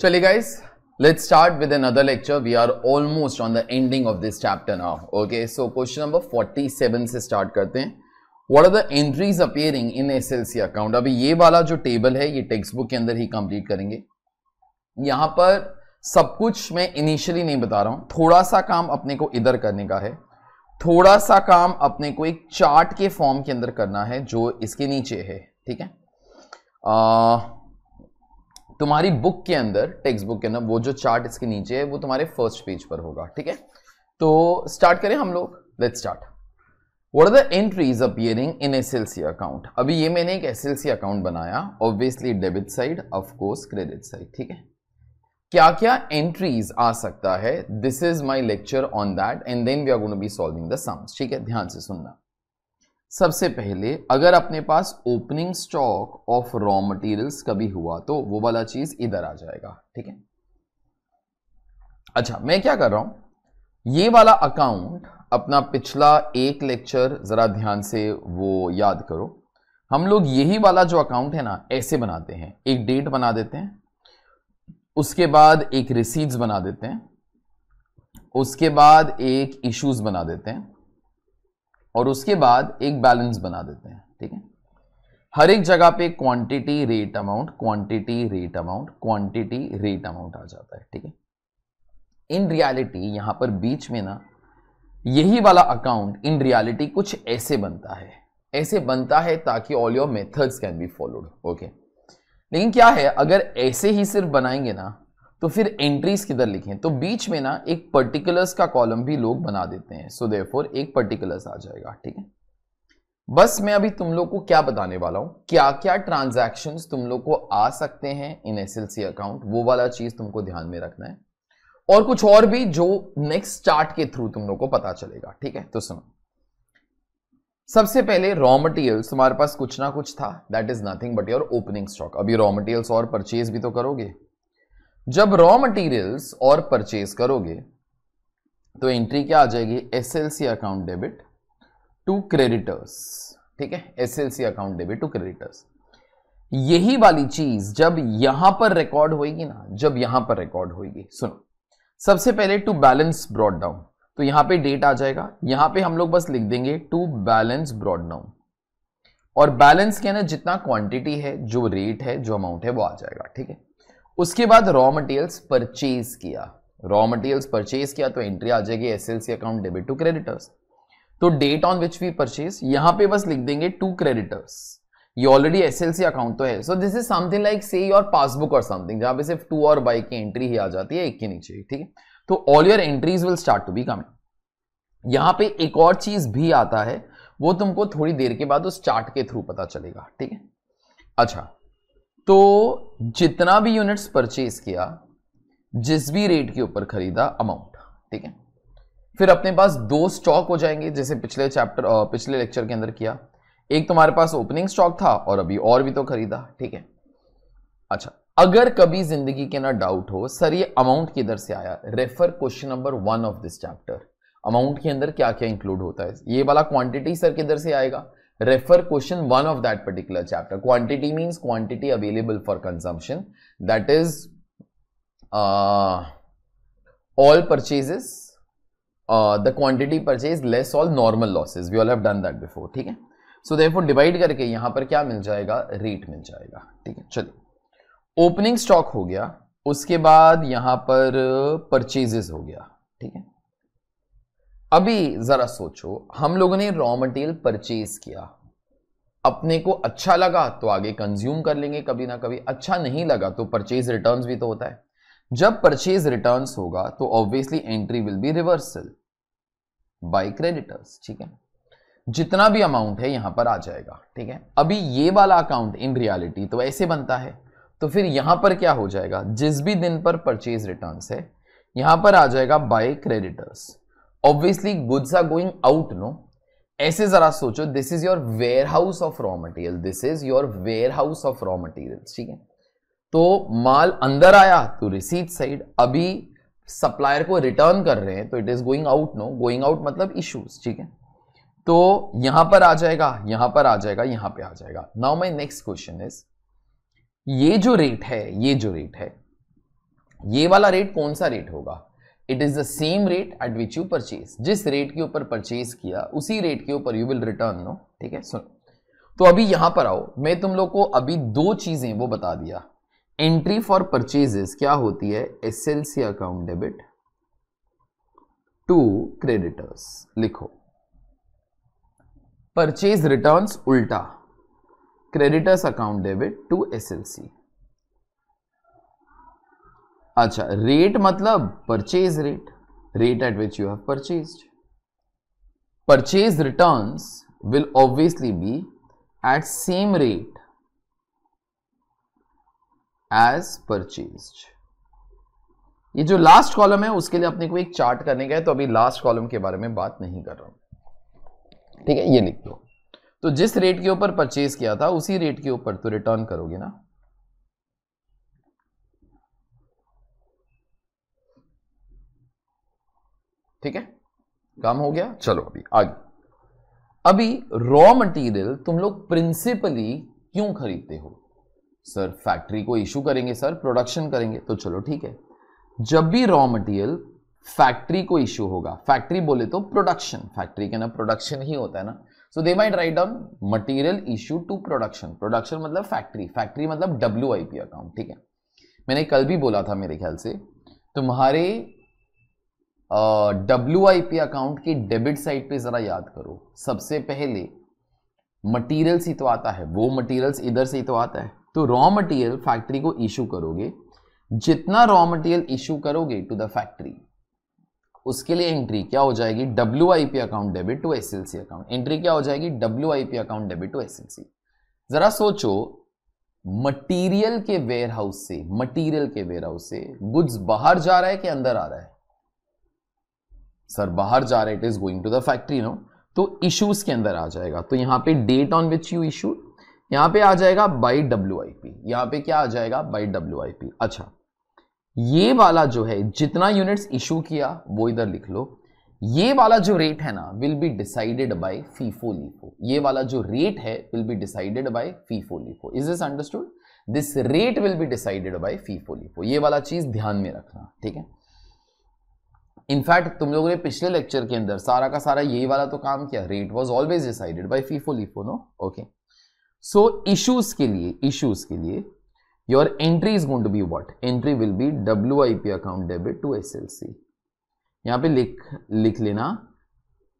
चलिए guys let's start with another lecture we are almost on the ending of this chapter now okay so question number 47 से start करते हैं what are the entries appearing in SLC account अभी ये वाला जो table है ये टेक्स्ट बुक के अंदर ही कंप्लीट करेंगे यहां पर सब कुछ मैं इनिशियली नहीं बता रहा हूं थोड़ा सा काम अपने को इधर करने का है थोड़ा सा काम अपने को एक चार्ट के फॉर्म के अंदर करना है जो इसके नीचे है ठीक है तुम्हारी बुक के अंदर टेक्स्ट बुक के अंदर वो जो चार्ट इसके नीचे है वो तुम्हारे फर्स्ट पेज पर होगा ठीक है तो स्टार्ट करें हम लोग let start what are the entries appearing in S L C account अभी ये मैंने एक एस एल सी अकाउंट बनाया obviously debit side of course credit side ठीक है क्या क्या एंट्रीज आ सकता है this is my lecture on that and then we are going to be solving the sums ठीक है ध्यान से सुनना सबसे पहले अगर अपने पास opening stock of raw materials कभी हुआ तो वो वाला चीज इधर आ जाएगा ठीक है अच्छा मैं क्या कर रहा हूं ये वाला अकाउंट अपना पिछला एक लेक्चर जरा ध्यान से वो याद करो हम लोग यही वाला जो अकाउंट है ना ऐसे बनाते हैं एक डेट बना देते हैं उसके बाद एक रिसीट्स बना देते हैं उसके बाद एक इश्यूज बना देते हैं और उसके बाद एक बैलेंस बना देते हैं ठीक है हर एक जगह पे quantity rate amount quantity rate amount quantity rate amount आ जाता है ठीक है इन रियलिटी यहां पर बीच में ना यही वाला अकाउंट इन रियलिटी कुछ ऐसे बनता है ऐसे बनता है ताकि all your methods can be followed okay लेकिन क्या है अगर ऐसे ही सिर्फ बनाएंगे ना तो फिर एंट्रीज किधर लिखें तो बीच में ना एक पर्टिकुलर्स का कॉलम भी लोग बना देते हैं सो so देयरफॉर एक पर्टिकुलर्स आ जाएगा ठीक है बस मैं अभी तुम लोग को क्या बताने वाला हूं क्या क्या ट्रांजेक्शन तुम लोग को आ सकते हैं इन एस अकाउंट वो वाला चीज़ तुमको ध्यान में रखना है और कुछ और भी जो नेक्स्ट चार्ट के थ्रू तुम लोग को पता चलेगा ठीक है तो सुनो सबसे पहले रॉ मटेरियल्स तुम्हारे पास कुछ ना कुछ था that is nothing but your opening stock अभी रॉ मटेरियल्स और परचेज भी तो करोगे जब रॉ मटेरियल्स और परचेज करोगे तो एंट्री क्या आ जाएगी SLC account debit to creditors ठीक है SLC account debit to creditors यही वाली चीज जब यहां पर रिकॉर्ड होगी ना जब यहां पर रिकॉर्ड होगी सुनो सबसे पहले टू बैलेंस ब्रॉड डाउन तो यहां पे डेट आ जाएगा यहां पे हम लोग बस लिख देंगे टू बैलेंस ब्रॉड डाउन और बैलेंस के ना जितना क्वांटिटी है जो रेट है जो अमाउंट है वो आ जाएगा ठीक है उसके बाद रॉ मटेरियल्स परचेज किया रॉ मटेरियल्स परचेज किया तो एंट्री आ जाएगी S L C account debit to creditors तो date on which we purchase यहां पे बस लिख देंगे टू क्रेडिटर्स ये already S L C account तो है so this is something like say your passbook और समथिंग जहां पे सिर्फ टू और बाई की एंट्री ही आ जाती है एक के नीचे ठीक है तो all your entries will start to be coming यहां पे एक और चीज भी आता है वो तुमको थोड़ी देर के बाद उस चार्ट के थ्रू पता चलेगा ठीक है अच्छा तो जितना भी यूनिट्स परचेज किया जिस भी रेट के ऊपर खरीदा अमाउंट ठीक है फिर अपने पास दो स्टॉक हो जाएंगे जैसे पिछले चैप्टर पिछले लेक्चर के अंदर किया एक तुम्हारे पास ओपनिंग स्टॉक था और अभी और भी तो खरीदा ठीक है अच्छा अगर कभी जिंदगी के ना डाउट हो सर ये अमाउंट किधर से आया refer question number one of this chapter amount के अंदर क्या क्या इंक्लूड होता है ये वाला क्वांटिटी सर किधर से आएगा refer question 1 of that particular chapter. Quantity means quantity available for consumption. That is uh, all purchases, uh, the quantity purchased less all normal losses. We all have done that before. ठीक है? So therefore divide करके यहाँ पर क्या मिल जाएगा Rate मिल जाएगा. ठीक है? चलो. Opening stock हो गया. उसके बाद यहाँ पर purchases हो गया. ठीक है? अभी ज़रा सोचो हम लोगों ने रॉ मटेरियल परचेज किया अपने को अच्छा लगा तो आगे कंज्यूम कर लेंगे कभी ना कभी अच्छा नहीं लगा तो परचेज रिटर्न्स भी तो होता है जब परचेज रिटर्न्स होगा तो obviously entry will be reversal by creditors ठीक है जितना भी अमाउंट है यहां पर आ जाएगा ठीक है अभी ये वाला अकाउंट इन रियालिटी तो ऐसे बनता है तो फिर यहां पर क्या हो जाएगा जिस भी दिन पर परचेज रिटर्न है यहां पर आ जाएगा by creditors obviously goods are going out no ऐसे जरा सोचो this is your warehouse of raw material this is your warehouse of raw material ठीक है तो माल अंदर आया तो रिसीट साइड अभी सप्लायर को रिटर्न कर रहे हैं तो it is going out no going out मतलब इश्यूज ठीक है तो यहां पर आ जाएगा यहां पर आ जाएगा यहां पे आ जाएगा now my next question is ये जो रेट है ये जो रेट है ये वाला रेट कौन सा रेट होगा it is the same rate at which you purchase जिस रेट के ऊपर परचेज किया उसी रेट के ऊपर यू विल रिटर्न नो ठीक है सुनो तो अभी यहां पर आओ मैं तुम लोग को अभी दो चीजें वो बता दिया एंट्री फॉर परचेजेस क्या होती है S L C account debit to creditors लिखो परचेज रिटर्न्स उल्टा creditors account debit to S L C अच्छा रेट मतलब purchase rate rate at which you have purchase purchase return will obviously be at same rate as purchase ये जो last column है उसके लिए अपने को एक चार्ट करने का है तो अभी लास्ट कॉलम के बारे में बात नहीं कर रहा हूं ठीक है ये लिख दो तो जिस रेट के ऊपर परचेज किया था उसी रेट के ऊपर तो रिटर्न करोगे ना ठीक है काम हो गया चलो अभी आगे अभी रॉ मटेरियल तुम लोग प्रिंसिपली क्यों खरीदते हो सर फैक्ट्री को इशू करेंगे सर प्रोडक्शन करेंगे तो चलो ठीक है जब भी रॉ मटेरियल फैक्ट्री को इशू होगा फैक्ट्री बोले तो प्रोडक्शन फैक्ट्री के ना प्रोडक्शन ही होता है ना so they might write down material issue to production production मतलब फैक्ट्री फैक्ट्री मतलब डब्ल्यू अकाउंट ठीक है मैंने कल भी बोला था मेरे ख्याल से तुम्हारे डब्ल्यू आई पी अकाउंट की डेबिट साइड पे ज़रा याद करो सबसे पहले मटेरियल्स ही तो आता है वो मटेरियल्स इधर से ही तो आता है तो रॉ मटेरियल फैक्ट्री को इशू करोगे जितना रॉ मटेरियल इशू करोगे टू द फैक्ट्री उसके लिए एंट्री क्या हो जाएगी W I P account debit to S L C account entry क्या हो जाएगी W I P account debit to S L C जरा सोचो मटीरियल के वेयर हाउस से मटीरियल के वेयर हाउस से गुड्स बाहर जा रहा है कि अंदर आ रहा है सर बाहर जा रहे it is going to the factory no तो इश्यूज के अंदर आ जाएगा तो यहाँ पे date on which you issue यहाँ पे आ जाएगा बाई डब्ल्यू आई पी यहाँ पे क्या आ जाएगा बाई डब्ल्यू आई पी अच्छा ये वाला जो है जितना यूनिट्स इशू किया वो इधर लिख लो ये वाला जो रेट है ना will be decided by FIFO LIFO ये वाला जो रेट है will be decided by FIFO LIFO is this understood this rate will be decided by FIFO LIFO ये वाला चीज ध्यान में रखना ठीक है इनफैक्ट तुम लोगों ने पिछले लेक्चर के अंदर सारा का सारा यही वाला तो काम किया rate was always decided by FIFO LIFO no okay so issues के लिए इशूज के लिए your entry is going to be what entry will be W I P account debit to S L C यहां पर लिख लिख लेना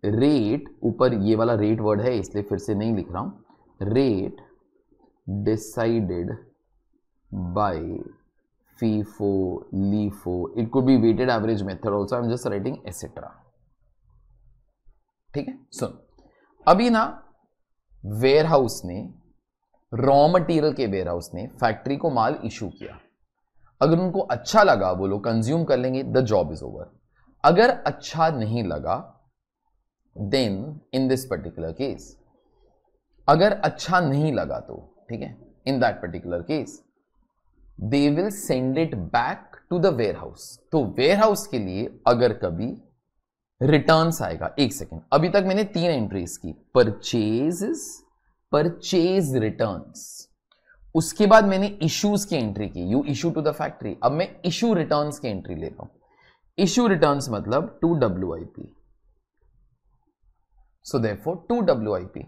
rate ऊपर ये वाला रेट वर्ड है इसलिए फिर से नहीं लिख रहा हूं rate decided by FIFO, LIFO. It could be weighted average method also. I'm just writing etc. ठीक है सुन अभी ना वेयर हाउस ने रॉ मटेरियल के वेयर हाउस ने फैक्ट्री को माल इशू किया अगर उनको अच्छा लगा बोलो कंज्यूम कर लेंगे द जॉब इज ओवर अगर अच्छा नहीं लगा then in this particular case अगर अच्छा नहीं लगा तो ठीक है in that particular case they will send it back to the warehouse तो वेयर हाउस के लिए अगर कभी रिटर्न आएगा एक सेकेंड अभी तक मैंने तीन एंट्रीज की परचेज परचेज रिटर्न उसके बाद मैंने इश्यूज की एंट्री की you issue to the factory अब मैं इशू रिटर्न्स की एंट्री ले रहा हूं इश्यू रिटर्न्स मतलब to W I P so therefore to W I P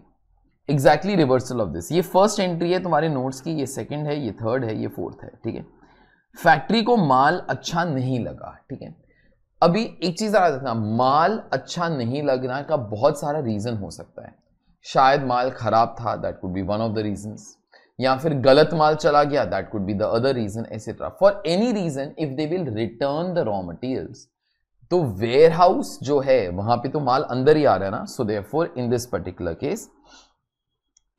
exactly reversal of this ये फर्स्ट एंट्री है तुम्हारे नोट्स की ये सेकंड है ये थर्ड है ये फोर्थ है ठीक है फैक्ट्री को माल अच्छा नहीं लगा ठीक है अभी एक चीज़ आ जाता माल अच्छा नहीं लगना का बहुत सारा रीज़न हो सकता है शायद माल खराब था that could be one of the reason या फिर गलत माल चला गया that could be the other reason etcetera for any reason if they will return the raw material तो वेयर हाउस जो है वहां पे तो माल अंदर ही आ रहा है ना so therefore in this particular case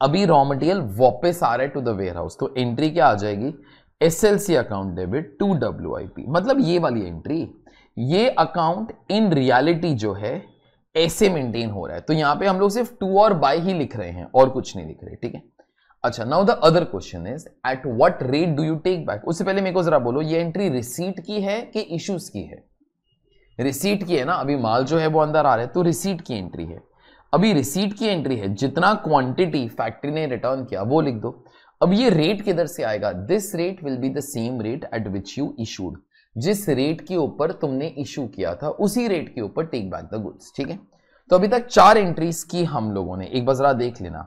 अभी रॉ मटेरियल वापस आ रहा है टू द वेयर हाउस तो एंट्री क्या आ जाएगी S L C account debit to W I P मतलब ये वाली एंट्री ये अकाउंट इन रियलिटी जो है ऐसे मेंटेन हो रहा है तो यहां पे हम लोग सिर्फ टू और बाय ही लिख रहे हैं और कुछ नहीं लिख रहे ठीक है अच्छा now the other question is at what rate do you take back उससे पहले मेरे को जरा बोलो ये एंट्री रिसीट की है कि इश्यूज की है रिसीट की है ना अभी माल जो है वो अंदर आ रहा है तो रिसीट की एंट्री है अभी रिसीट की एंट्री है जितना क्वांटिटी फैक्ट्री ने रिटर्न किया वो लिख दो अब ये रेट किधर से आएगा this rate will be the same rate at which you issued जिस रेट के ऊपर तुमने इशू किया था उसी रेट के ऊपर टेक बैक द गुड्स ठीक है तो अभी तक चार एंट्रीज की हम लोगों ने एक बजरा देख लेना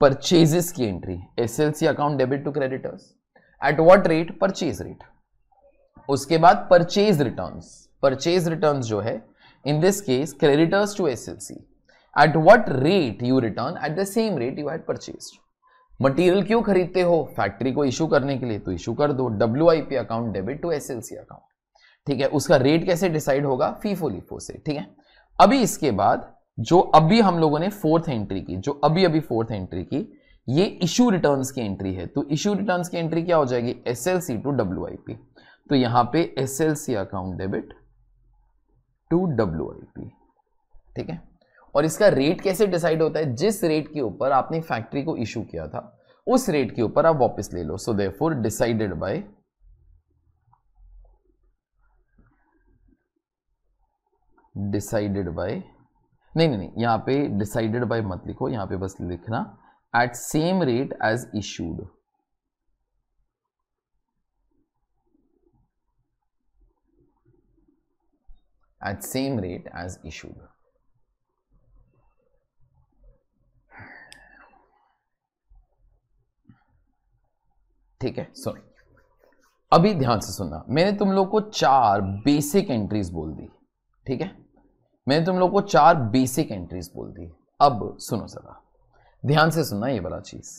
परचेजेस की entry S L C account debit to creditors at what rate purchase rate उसके बाद परचेज रिटर्न परचेज रिटर्न जो है in this case creditors to S L C at what rate you return at the same rate you had purchase material क्यों खरीदते हो factory को issue करने के लिए तो इशू कर दो W I P account debit to S L C account ठीक है उसका रेट कैसे डिसाइड होगा फीफो लिफो से ठीक है अभी इसके बाद जो अभी हम लोगों ने फोर्थ एंट्री की जो अभी अभी फोर्थ एंट्री की ये इशू रिटर्न की एंट्री है तो इशू रिटर्न की एंट्री क्या हो जाएगी S L C to W I P तो यहां पर S L C account debit to W I P ठीक है और इसका रेट कैसे डिसाइड होता है जिस रेट के ऊपर आपने फैक्ट्री को इशू किया था उस रेट के ऊपर आप वापस ले लो so for decided by decided by नहीं नहीं नहीं यहां पे डिसाइडेड बाय मत लिखो यहां पे बस लिखना at same rate as issued at same rate as issued ठीक है सुन अभी ध्यान से सुनना मैंने तुम लोग को चार बेसिक एंट्रीज बोल दी ठीक है मैंने तुम लोग को चार बेसिक एंट्रीज बोल दी अब सुनो जरा ध्यान से सुनना ये बड़ा चीज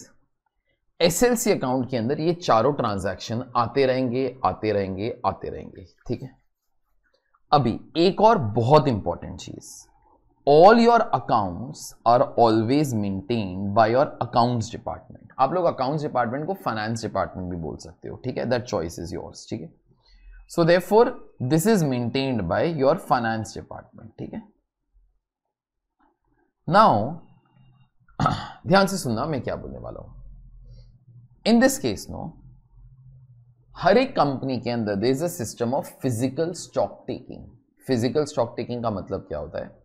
एसएलसी अकाउंट के अंदर ये चारों ट्रांजैक्शन आते रहेंगे आते रहेंगे आते रहेंगे ठीक है अभी एक और बहुत इंपॉर्टेंट चीज all your accounts are always maintain by your accounts department आप लोग अकाउंट्स डिपार्टमेंट को फाइनेंस डिपार्टमेंट भी बोल सकते हो ठीक है दैट चॉइस इज योर्स ठीक है so therefore this is maintained by your finance department ठीक है नाउ ध्यान से सुनना मैं क्या बोलने वाला हूं इन दिस केस नो हर एक कंपनी के अंदर there is a system of physical stock taking physical stock taking का मतलब क्या होता है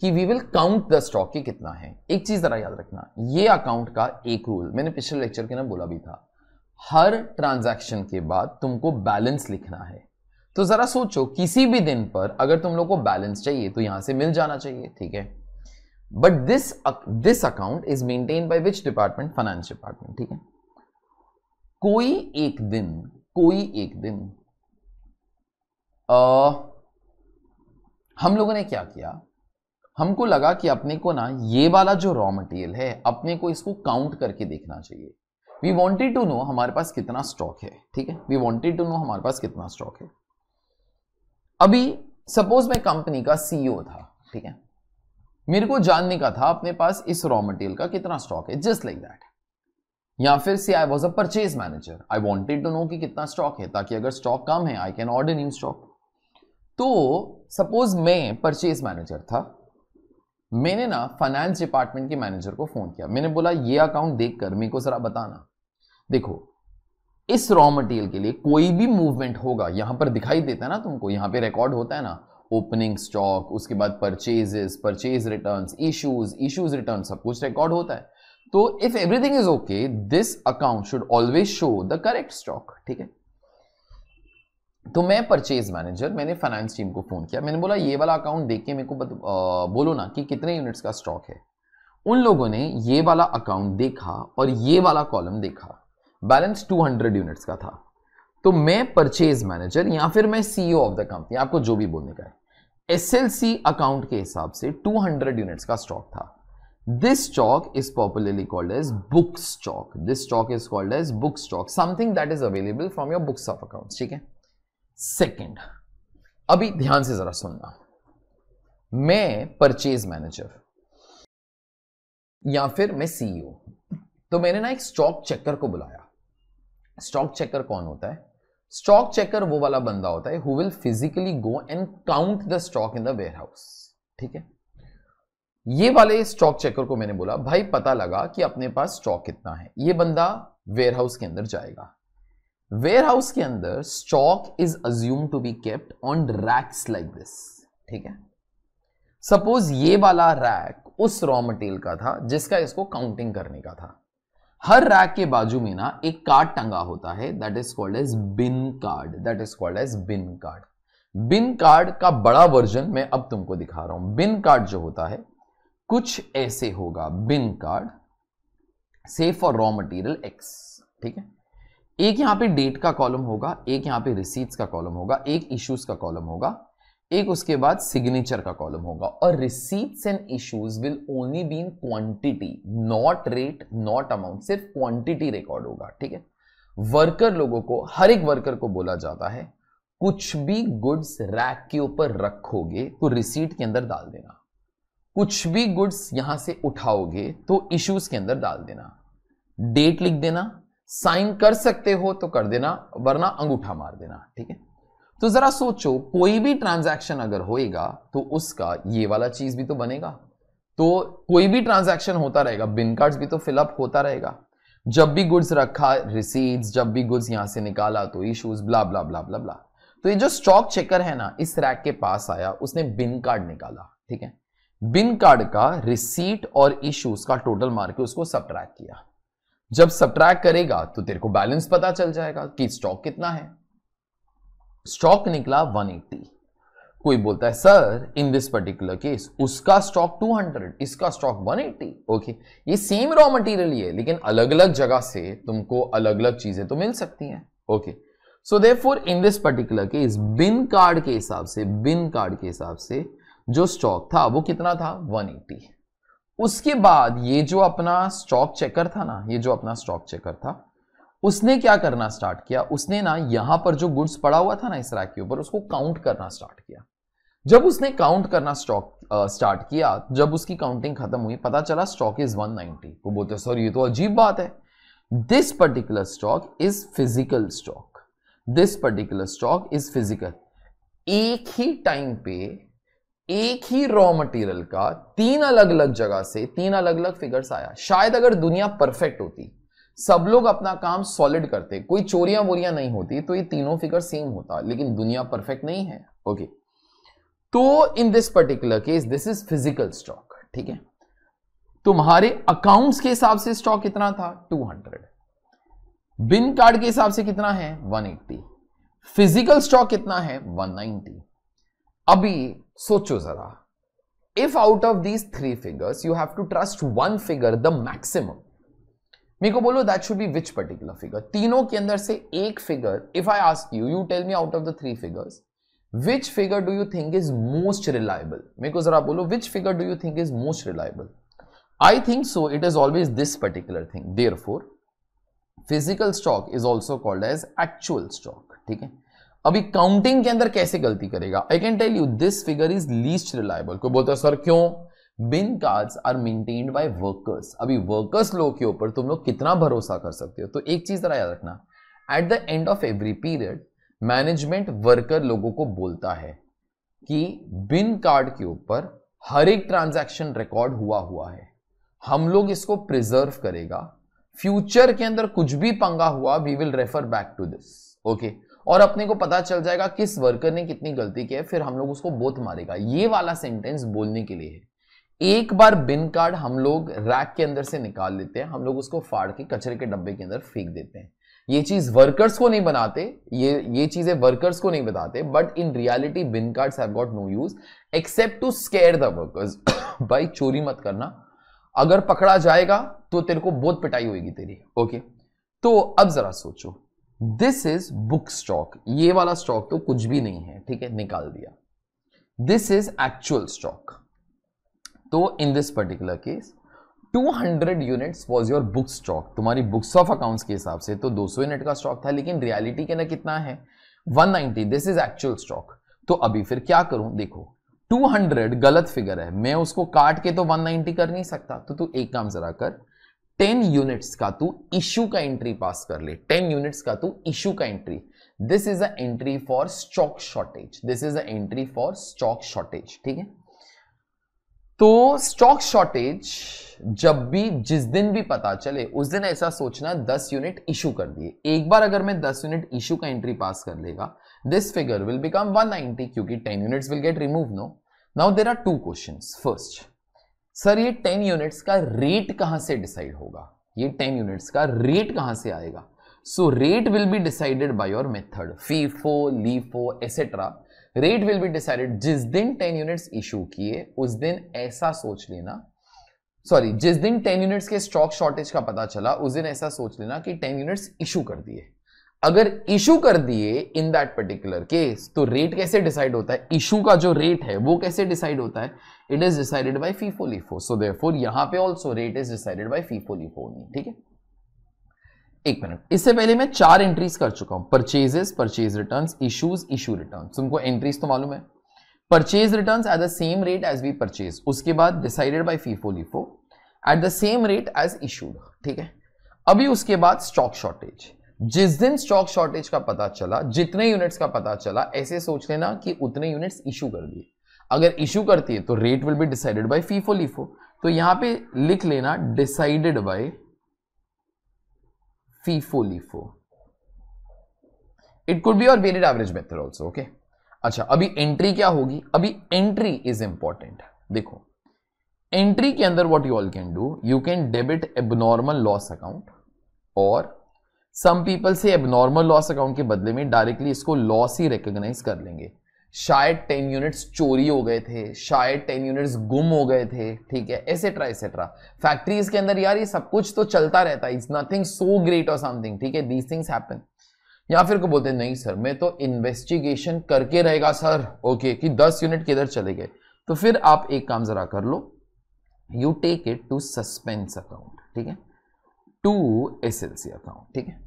कि we will count the stock के कितना है एक चीज जरा याद रखना ये अकाउंट का एक रूल मैंने पिछले लेक्चर के ना बोला भी था हर ट्रांजैक्शन के बाद तुमको बैलेंस लिखना है तो जरा सोचो किसी भी दिन पर अगर तुम लोग को बैलेंस चाहिए तो यहां से मिल जाना चाहिए ठीक है but this this account is maintain by which department finance department ठीक है कोई एक दिन कोई एक दिन आ, हम लोगों ने क्या किया हमको लगा कि अपने को ना ये वाला जो रॉ मटेरियल है अपने को इसको काउंट करके देखना चाहिए वी वॉन्टेड टू नो हमारे पास कितना स्टॉक है ठीक है वी वॉन्टेड टू नो हमारे पास कितना स्टॉक है अभी सपोज मैं कंपनी का सीईओ e था ठीक है मेरे को जानने का था अपने पास इस रॉ मटेरियल का कितना स्टॉक है जस्ट लाइक दैट या फिर से I was a purchase manager I wanted to know कि कितना स्टॉक है ताकि अगर स्टॉक कम है I can order new stock तो सपोज मैं परचेज मैनेजर था मैंने ना फाइनेंस डिपार्टमेंट के मैनेजर को फ़ोन किया मैंने बोला ये अकाउंट देख कर मेरे को ज़रा बताना देखो इस रॉ मटेरियल के लिए कोई भी मूवमेंट होगा यहां पर दिखाई देता है ना तुमको यहां पे रिकॉर्ड होता है ना ओपनिंग स्टॉक उसके बाद purchases purchase return issues issues return सब कुछ रिकॉर्ड होता है तो if everything is okay this account should always show the correct stock ठीक है तो मैं परचेज मैनेजर मैंने फाइनेंस टीम को फ़ोन किया मैंने बोला ये वाला अकाउंट देख के मेरे को बत, आ, बोलो ना कि कितने यूनिट्स का स्टॉक है उन लोगों ने ये वाला अकाउंट देखा और ये वाला कॉलम देखा बैलेंस 200 यूनिट्स का था तो मैं परचेज मैनेजर या फिर मैं सीईओ ऑफ द कंपनी आपको जो भी बोलने का है एसएलसी अकाउंट के हिसाब से 200 यूनिट्स का स्टॉक था this stock is popularly called as book stock this stock is called as book stock something that is available from your books of account ठीक है सेकंड अभी ध्यान से जरा सुनना मैं परचेज मैनेजर या फिर मैं सीईओ e तो मैंने ना एक स्टॉक चेकर को बुलाया स्टॉक चेकर कौन होता है स्टॉक चेकर वो वाला बंदा होता है who will physically go and count the stock in the warehouse ठीक है ये वाले स्टॉक चेकर को मैंने बोला भाई पता लगा कि अपने पास स्टॉक कितना है ये बंदा वेयर हाउस के अंदर जाएगा वेयर हाउस के अंदर stock is assume to be kept on racks like this ठीक है सपोज ये वाला रैक उस रॉ मटेरियल का था जिसका इसको काउंटिंग करने का था हर रैक के बाजू में ना एक कार्ड टंगा होता है that is called as bin card that is called as bin card bin card का बड़ा वर्जन मैं अब तुमको दिखा रहा हूं बिन कार्ड जो होता है कुछ ऐसे होगा bin card safe for raw material X ठीक है एक यहां पे डेट का कॉलम होगा एक यहां पे रिसीट्स का कॉलम होगा एक इश्यूज का कॉलम होगा एक उसके बाद सिग्नेचर का कॉलम होगा और receipts and issues will only be in quantity not rate not amount सिर्फ क्वांटिटी रिकॉर्ड होगा ठीक है वर्कर लोगों को हर एक वर्कर को बोला जाता है कुछ भी गुड्स रैक के ऊपर रखोगे तो रिसीट के अंदर डाल देना कुछ भी गुड्स यहां से उठाओगे तो इश्यूज के अंदर डाल देना डेट लिख देना साइन कर सकते हो तो कर देना वरना अंगूठा मार देना ठीक है तो जरा सोचो कोई भी ट्रांजैक्शन अगर होएगा तो उसका ये वाला चीज भी तो बनेगा तो कोई भी ट्रांजैक्शन होता रहेगा बिन कार्ड्स भी तो फिलअप होता रहेगा जब भी गुड्स रखा रिसीट्स जब भी गुड्स यहां से निकाला तो इशूज ब्ला ब्ला ब्ला ब्ला ब्ला तो ये जो स्टॉक चेकर है ना इस रैक के पास आया उसने बिन कार्ड निकाला ठीक है बिन कार्ड का रिसीट और इशूज का टोटल मार के उसको सब किया जब सब्ट्रैक करेगा तो तेरे को बैलेंस पता चल जाएगा कि स्टॉक कितना है स्टॉक निकला 180 कोई बोलता है sir in this particular case उसका स्टॉक 200 इसका स्टॉक 180 ओके okay. ये सेम रॉ मटेरियल ही है लेकिन अलग अलग जगह से तुमको अलग अलग चीजें तो मिल सकती हैं okay so therefore in this particular case bin card के हिसाब से बिन कार्ड के हिसाब से जो स्टॉक था वो कितना था 180 उसके बाद ये जो अपना स्टॉक चेकर था ना ये जो अपना स्टॉक चेकर था उसने क्या करना स्टार्ट किया उसने ना यहां पर जो गुड्स पड़ा हुआ था ना इस रैक के ऊपर उसको काउंट करना स्टार्ट किया जब उसने काउंट करना स्टॉक स्टार्ट किया जब उसकी काउंटिंग खत्म हुई पता चला स्टॉक इज 190 वो बोलते सर ये तो अजीब बात है this particular stock is physical stock this particular stock is physical एक ही टाइम पे एक ही रॉ मटेरियल का तीन अलग अलग जगह से तीन अलग अलग फिगर्स आया शायद अगर दुनिया परफेक्ट होती सब लोग अपना काम सॉलिड करते कोई चोरियां वोरियां नहीं होती तो ये तीनों फिगर सेम होता लेकिन दुनिया परफेक्ट नहीं है ओके तो in this particular case this is physical stock ठीक है तुम्हारे अकाउंट्स के हिसाब से स्टॉक कितना था 200 बिन कार्ड के हिसाब से कितना है 180 फिजिकल स्टॉक कितना है 190 अभी सोचो जरा if out of these three figures you have to trust one figure the maximum मेरे को बोलो that should be which particular figure तीनों के अंदर से एक figure if I ask you you tell me out of the three figures which figure do you think is most reliable मेरे को जरा बोलो which figure do you think is most reliable I think so it is always this particular thing therefore physical stock is also called as actual stock ठीक है अभी counting के अंदर कैसे गलती करेगा I can tell you this figure is least reliable कोई बोलता है सर क्यों bin cards are maintained by workers अभी वर्कर्स लोग के ऊपर तुम लोग कितना भरोसा कर सकते हो तो एक चीज जरा याद रखना at the end of every period management worker लोगों को बोलता है कि बिन कार्ड के ऊपर हर एक ट्रांजैक्शन रिकॉर्ड हुआ हुआ है हम लोग इसको प्रिजर्व करेगा फ्यूचर के अंदर कुछ भी पंगा हुआ we will refer back to this okay और अपने को पता चल जाएगा किस वर्कर ने कितनी गलती की है फिर हम लोग उसको बोथ मारेगा ये वाला सेंटेंस बोलने के लिए है एक बार बिन कार्ड हम लोग रैक के अंदर से निकाल लेते हैं हम लोग उसको फाड़ के कचरे के डब्बे के अंदर फेंक देते हैं ये चीज वर्कर्स को नहीं बनाते ये ये चीजें वर्कर्स को नहीं बताते but in reality bin cards have got no use except to scare the workers भाई चोरी मत करना अगर पकड़ा जाएगा तो तेरे को बहुत पिटाई होगी तेरी ओके तो अब जरा सोचो दिस इज बुक स्टॉक ये वाला स्टॉक तो कुछ भी नहीं है ठीक है निकाल दिया दिस इज एक्चुअल स्टॉक तो in this particular case 200 units was your book stock तुम्हारी बुक्स ऑफ अकाउंट्स के हिसाब से तो 200 यूनिट का स्टॉक था लेकिन रियलिटी के ना कितना है 190 दिस इज एक्चुअल स्टॉक तो अभी फिर क्या करूं देखो 200 गलत फिगर है मैं उसको काट के तो 190 कर नहीं सकता तो तू एक काम जरा कर टेन यूनिट्स का तू इशू का एंट्री पास कर ले टेन यूनिट्स का तू इशू का entry this is a entry for stock shortage this is a entry for stock shortage ठीक है तो स्टॉक शॉर्टेज जब भी जिस दिन भी पता चले उस दिन ऐसा सोचना दस यूनिट इशू कर दिए एक बार अगर मैं दस यूनिट इशू का एंट्री पास कर लेगा दिस फिगर विल बिकम 190 क्योंकि 10 units will get remove no now there are two question first sir ये टेन यूनिट्स का रेट कहां से डिसाइड होगा ये टेन यूनिट्स का रेट कहां से आएगा so rate will be decided by your method FIFO LIFO etcetera rate will be decided जिस दिन टेन यूनिट्स इशू किए उस दिन ऐसा सोच लेना सॉरी जिस दिन टेन यूनिट्स के स्टॉक शॉर्टेज का पता चला उस दिन ऐसा सोच लेना कि टेन यूनिट्स इशू कर दिए अगर इशू कर दिए इन दैट पर्टिकुलर केस तो रेट कैसे डिसाइड होता है इशू का जो रेट है वो कैसे डिसाइड होता है it is decided by FIFO LIFO so therefore यहां पे also rate is decided by FIFO LIFO ठीक है एक मिनट इससे पहले मैं चार एंट्रीज कर चुका हूं purchases purchase return issues issue return तुमको एंट्रीज तो मालूम है purchase return at the same rate as we purchase उसके बाद decided by FIFO LIFO at the same rate as issued ठीक है अभी उसके बाद स्टॉक शॉर्टेज जिस दिन स्टॉक शॉर्टेज का पता चला जितने यूनिट्स का पता चला ऐसे सोच लेना कि उतने यूनिट्स इशू कर दिए अगर इशू करती है तो rate will be decided by FIFO LIFO तो यहां पे लिख लेना decided by FIFO LIFO it could be और weighted average method also okay अच्छा अभी एंट्री क्या होगी अभी एंट्री इज इंपॉर्टेंट देखो एंट्री के अंदर what you all can do you can debit abnormal loss account और सम पीपल से एबनॉर्मल लॉस अकाउंट के बदले में डायरेक्टली इसको लॉस ही रिकोगनाइज कर लेंगे शायद टेन यूनिट्स चोरी हो गए थे शायद टेन यूनिट्स गुम हो गए थे ठीक है एसेट्रा एसेट्रा फैक्ट्रीज के अंदर यार ये सब कुछ तो चलता रहता है इट्स नथिंग सो ग्रेट और समथिंग ठीक है दीज थिंग्स हैपन या फिर को बोलते हैं नहीं सर मैं तो इन्वेस्टिगेशन करके रहेगा सर ओके कि दस यूनिट किधर चले गए तो फिर आप एक काम जरा कर लो you take it to suspense account ठीक है to S L C account ठीक है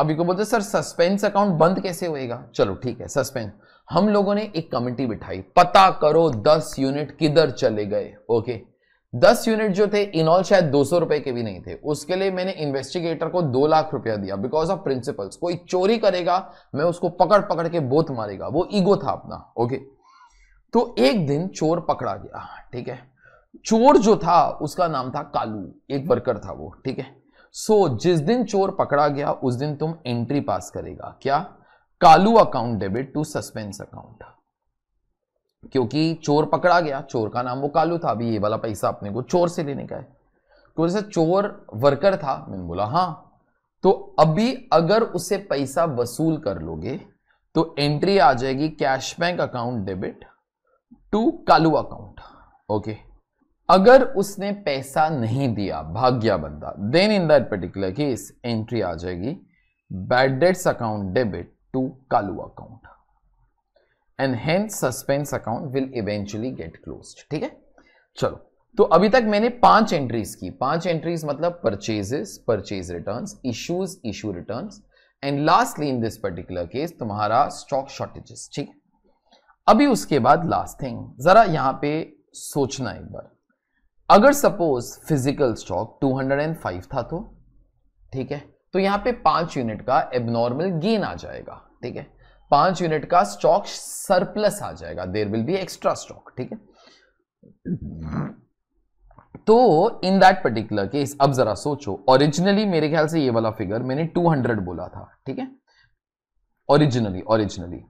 अभी को बोलते सर सस्पेंस अकाउंट बंद कैसे होएगा चलो ठीक है सस्पेंस हम लोगों ने एक कमिटी बिठाई पता करो दस यूनिट किधर चले गए ओके दस यूनिट जो थे इनऑल शायद दो सौ रुपए के भी नहीं थे उसके लिए मैंने इन्वेस्टिगेटर को दो लाख रुपया दिया बिकॉज ऑफ प्रिंसिपल्स कोई चोरी करेगा मैं उसको पकड़ पकड़ के बोत मारेगा वो ईगो था अपना ओके तो एक दिन चोर पकड़ा गया ठीक है चोर जो था उसका नाम था कालू एक वर्कर था वो ठीक है सो so, जिस दिन चोर पकड़ा गया उस दिन तुम एंट्री पास करेगा क्या Kalu account debit to suspense account क्योंकि चोर पकड़ा गया चोर का नाम वो कालू था अभी ये वाला पैसा अपने को चोर से लेने का है क्योंकि तो चोर वर्कर था मैंने बोला हाँ तो अभी अगर उसे पैसा वसूल कर लोगे तो एंट्री आ जाएगी cash bank account debit to Kalu account okay अगर उसने पैसा नहीं दिया भाग्या बंदा then in that particular case entry आ जाएगी bad debts account debit to Kalu account and hence suspense account will eventually get close ठीक है चलो तो अभी तक मैंने पांच एंट्रीज की पांच एंट्रीज मतलब purchases purchase return issues issue return and lastly in this particular case तुम्हारा स्टॉक शॉर्टेजेस ठीक अभी उसके बाद लास्ट थिंग जरा यहां पे सोचना एक बार अगर सपोज फिजिकल स्टॉक 205 था तो ठीक है तो यहां पे पांच यूनिट का एबनॉर्मल गेन आ जाएगा ठीक है पांच यूनिट का स्टॉक सरप्लस आ जाएगा there will be extra stock ठीक है तो इन दैट पर्टिकुलर केस अब जरा सोचो ओरिजिनली मेरे ख्याल से ये वाला फिगर मैंने 200 बोला था ठीक है ओरिजिनली ओरिजिनली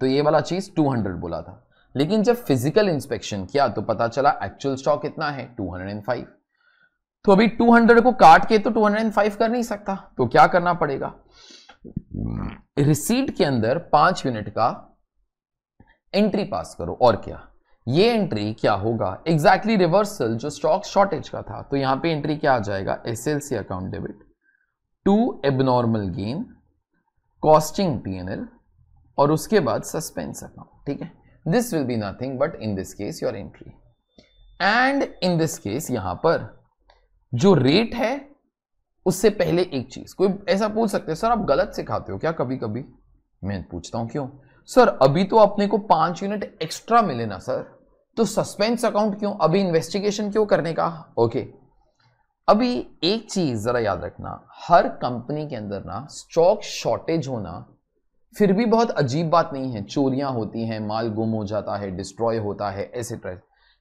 तो ये वाला चीज 200 बोला था लेकिन जब फिजिकल इंस्पेक्शन किया तो पता चला एक्चुअल स्टॉक इतना है 205 तो अभी 200 को काट के तो 205 कर नहीं सकता तो क्या करना पड़ेगा रिसीट के अंदर पांच यूनिट का एंट्री पास करो और क्या ये एंट्री क्या होगा एग्जैक्टली exactly रिवर्सल जो स्टॉक शॉर्टेज का था तो यहां पे एंट्री क्या आ जाएगा SLC account debit to abnormal gain costing PNL और उसके बाद सस्पेंस अकाउंट ठीक है this will be nothing but in this case your entry and in this case यहां पर जो रेट है उससे पहले एक चीज कोई ऐसा पूछ सकते हैं सर आप गलत सिखाते हो क्या कभी कभी मैं पूछता हूं क्यों सर अभी तो अपने को पांच यूनिट एक्स्ट्रा मिले ना सर तो सस्पेंस अकाउंट क्यों अभी इन्वेस्टिगेशन क्यों करने का ओके अभी एक चीज जरा याद रखना हर कंपनी के अंदर ना स्टॉक शॉर्टेज होना फिर भी बहुत अजीब बात नहीं है चोरियां होती हैं माल गुम हो जाता है डिस्ट्रॉय होता है एसेट्रा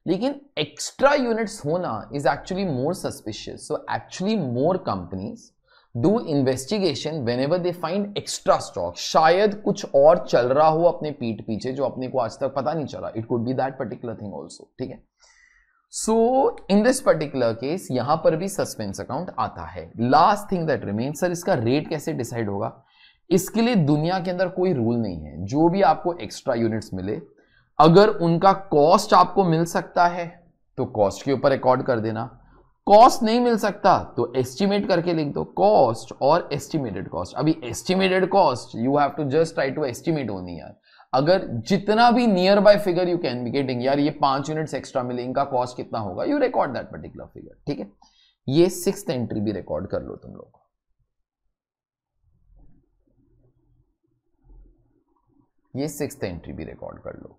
लेकिन एक्स्ट्रा यूनिट्स होना is actually more suspicious so actually more companies do investigation whenever they find extra stock शायद कुछ और चल रहा हो अपने पीठ पीछे जो अपने को आज तक पता नहीं चला it could be that particular thing also ठीक है so in this particular case यहां पर भी सस्पेंस अकाउंट आता है last thing that remains sir इसका रेट कैसे डिसाइड होगा इसके लिए दुनिया के अंदर कोई रूल नहीं है जो भी आपको एक्स्ट्रा यूनिट्स मिले अगर उनका कॉस्ट आपको मिल सकता है तो कॉस्ट के ऊपर रिकॉर्ड कर देना कॉस्ट नहीं मिल सकता तो एस्टिमेट करके लिख दो कॉस्ट और एस्टिमेटेड कॉस्ट अभी estimated cost you have to just try to estimate only यार अगर जितना भी nearby figure you can be getting यार ये पांच यूनिट्स एक्स्ट्रा मिले इनका कॉस्ट कितना होगा you record that particular figure ठीक है ये सिक्स एंट्री भी रिकॉर्ड कर लो तुम लोग ये सिक्स एंट्री भी रिकॉर्ड कर लो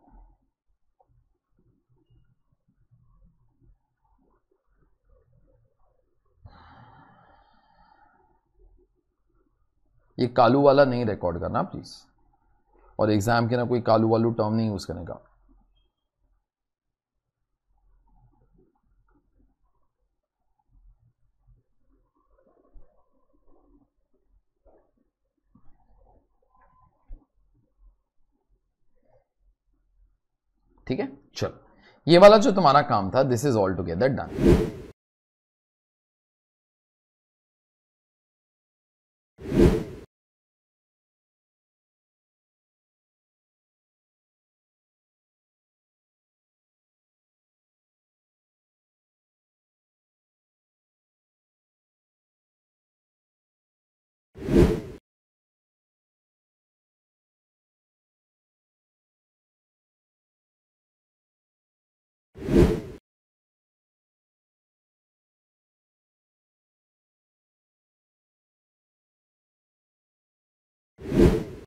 ये कालू वाला नहीं रिकॉर्ड करना प्लीज़ और एग्ज़ाम के ना कोई कालू वालू टर्म नहीं यूज़ करने का ठीक है चलो ये वाला जो तुम्हारा काम था this is altogether done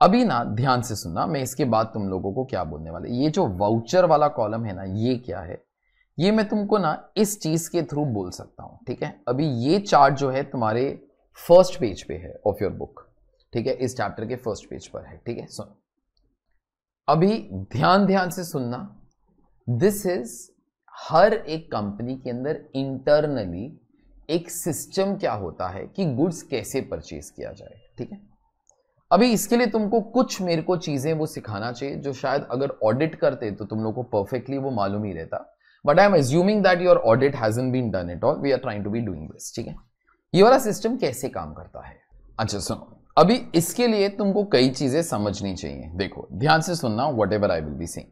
अभी ना ध्यान से सुनना मैं इसके बाद तुम लोगों को क्या बोलने वाला ये जो वाउचर वाला कॉलम है ना ये क्या है ये मैं तुमको ना इस चीज के थ्रू बोल सकता हूं ठीक है अभी ये चार्ट जो है तुम्हारे फर्स्ट पेज पे है ऑफ योर बुक ठीक है इस चैप्टर के फर्स्ट पेज पर है ठीक है सुन अभी ध्यान ध्यान से सुनना दिस इज हर एक कंपनी के अंदर इंटरनली एक सिस्टम क्या होता है कि गुड्स कैसे परचेज किया जाए ठीक है अभी इसके लिए तुमको कुछ मेरे को चीज़ें वो सिखाना चाहिए जो शायद अगर ऑडिट करते तो तुम लोग को परफेक्टली वो मालूम ही रहता but I am assuming that your audit hasn't been done it all we are trying to be doing this ठीक है ये वाला सिस्टम कैसे काम करता है अच्छा सुनो अभी इसके लिए तुमको कई चीज़ें समझनी चाहिए देखो ध्यान से सुनना whatever I will be see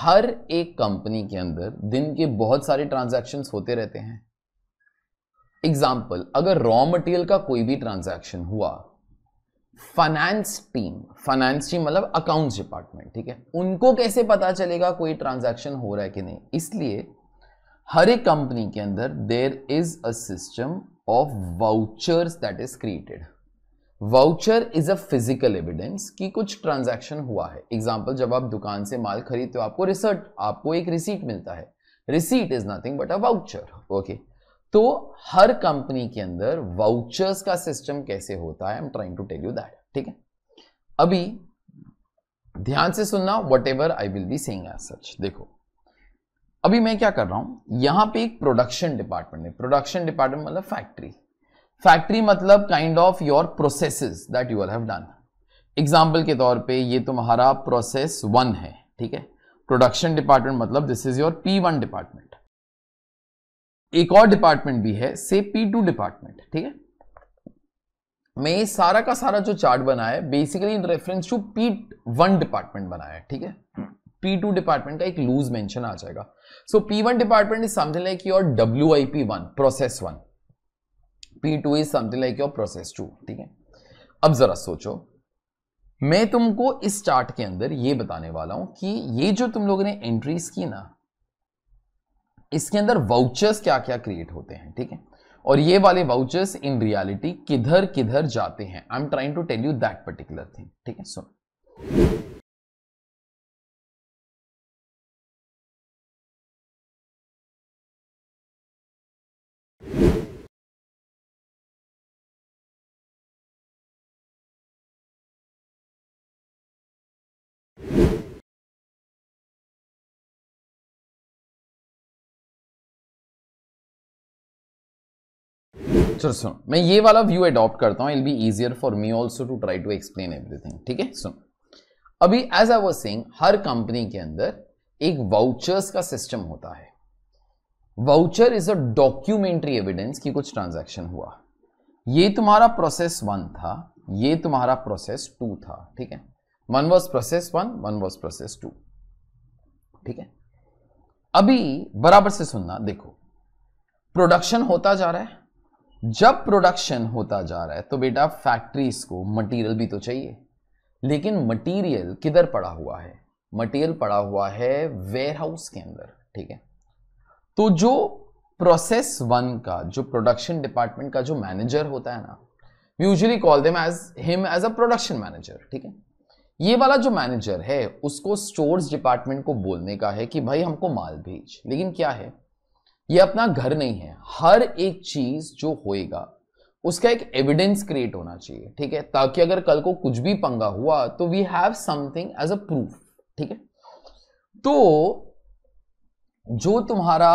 हर एक कंपनी के अंदर दिन के बहुत सारे ट्रांजेक्शन होते रहते हैं एग्जाम्पल अगर रॉ मटेरियल का कोई भी ट्रांजेक्शन हुआ फाइनेंस टीम फाइनेंस टीम मतलब अकाउंट्स डिपार्टमेंट ठीक है उनको कैसे पता चलेगा कोई ट्रांजैक्शन हो रहा है कि नहीं इसलिए हर एक कंपनी के अंदर there is a system of vouchers that is created voucher is a physical evidence कि कुछ ट्रांजैक्शन हुआ है एग्जाम्पल जब आप दुकान से माल खरीदते हो आपको रिसर्ट आपको एक रिसीट मिलता है receipt is nothing but a voucher okay तो हर कंपनी के अंदर वाउचर्स का सिस्टम कैसे होता है I am trying to tell you that ठीक है अभी ध्यान से सुनना whatever I will be saying as such देखो अभी मैं क्या कर रहा हूं यहां पे एक प्रोडक्शन डिपार्टमेंट है प्रोडक्शन डिपार्टमेंट मतलब फैक्ट्री फैक्ट्री मतलब kind of your processes that you have done example के तौर पे ये तुम्हारा प्रोसेस वन है ठीक है प्रोडक्शन डिपार्टमेंट मतलब this is your P one department एक और डिपार्टमेंट भी है से पी टू डिपार्टमेंट ठीक है मैं ये सारा का सारा जो चार्ट बना है basically in reference to P one department बनाया है ठीक है पी टू डिपार्टमेंट का एक लूज मेंशन आ जाएगा so P one department is something like your W I P one process one P two is something like your process two ठीक है अब जरा सोचो मैं तुमको इस चार्ट के अंदर ये बताने वाला हूं कि ये जो तुम लोगों ने एंट्रीज की ना इसके अंदर वाउचर्स क्या क्या क्रिएट होते हैं ठीक है और ये वाले वाउचर्स इन रियलिटी किधर किधर जाते हैं I am trying to tell you that particular thing ठीक है सुनो सिस्टर सुनो मैं ये वाला व्यू एडॉप्ट करता हूँ I'll be easier for me also to try to explain everything ठीक है सुनो अभी एज आई वॉज सिंग हर कंपनी के अंदर एक वाउचर्स का सिस्टम होता है voucher is a documentary evidence कि कुछ ट्रांजैक्शन हुआ ये तुम्हारा प्रोसेस वन था ये तुम्हारा प्रोसेस टू था ठीक है one was process one one was process two ठीक है अभी बराबर से सुनना देखो प्रोडक्शन होता जा रहा है जब प्रोडक्शन होता जा रहा है तो बेटा फैक्ट्रीज को मटेरियल भी तो चाहिए लेकिन मटेरियल किधर पड़ा हुआ है मटेरियल पड़ा हुआ है वेयर हाउस के अंदर ठीक है तो जो प्रोसेस वन का जो प्रोडक्शन डिपार्टमेंट का जो मैनेजर होता है ना usually call them as him as a production manager ठीक है ये वाला जो मैनेजर है उसको स्टोर्स डिपार्टमेंट को बोलने का है कि भाई हमको माल भेज लेकिन क्या है ये अपना घर नहीं है हर एक चीज जो होएगा उसका एक एविडेंस क्रिएट होना चाहिए ठीक है ताकि अगर कल को कुछ भी पंगा हुआ तो we have something as a proof ठीक है तो जो तुम्हारा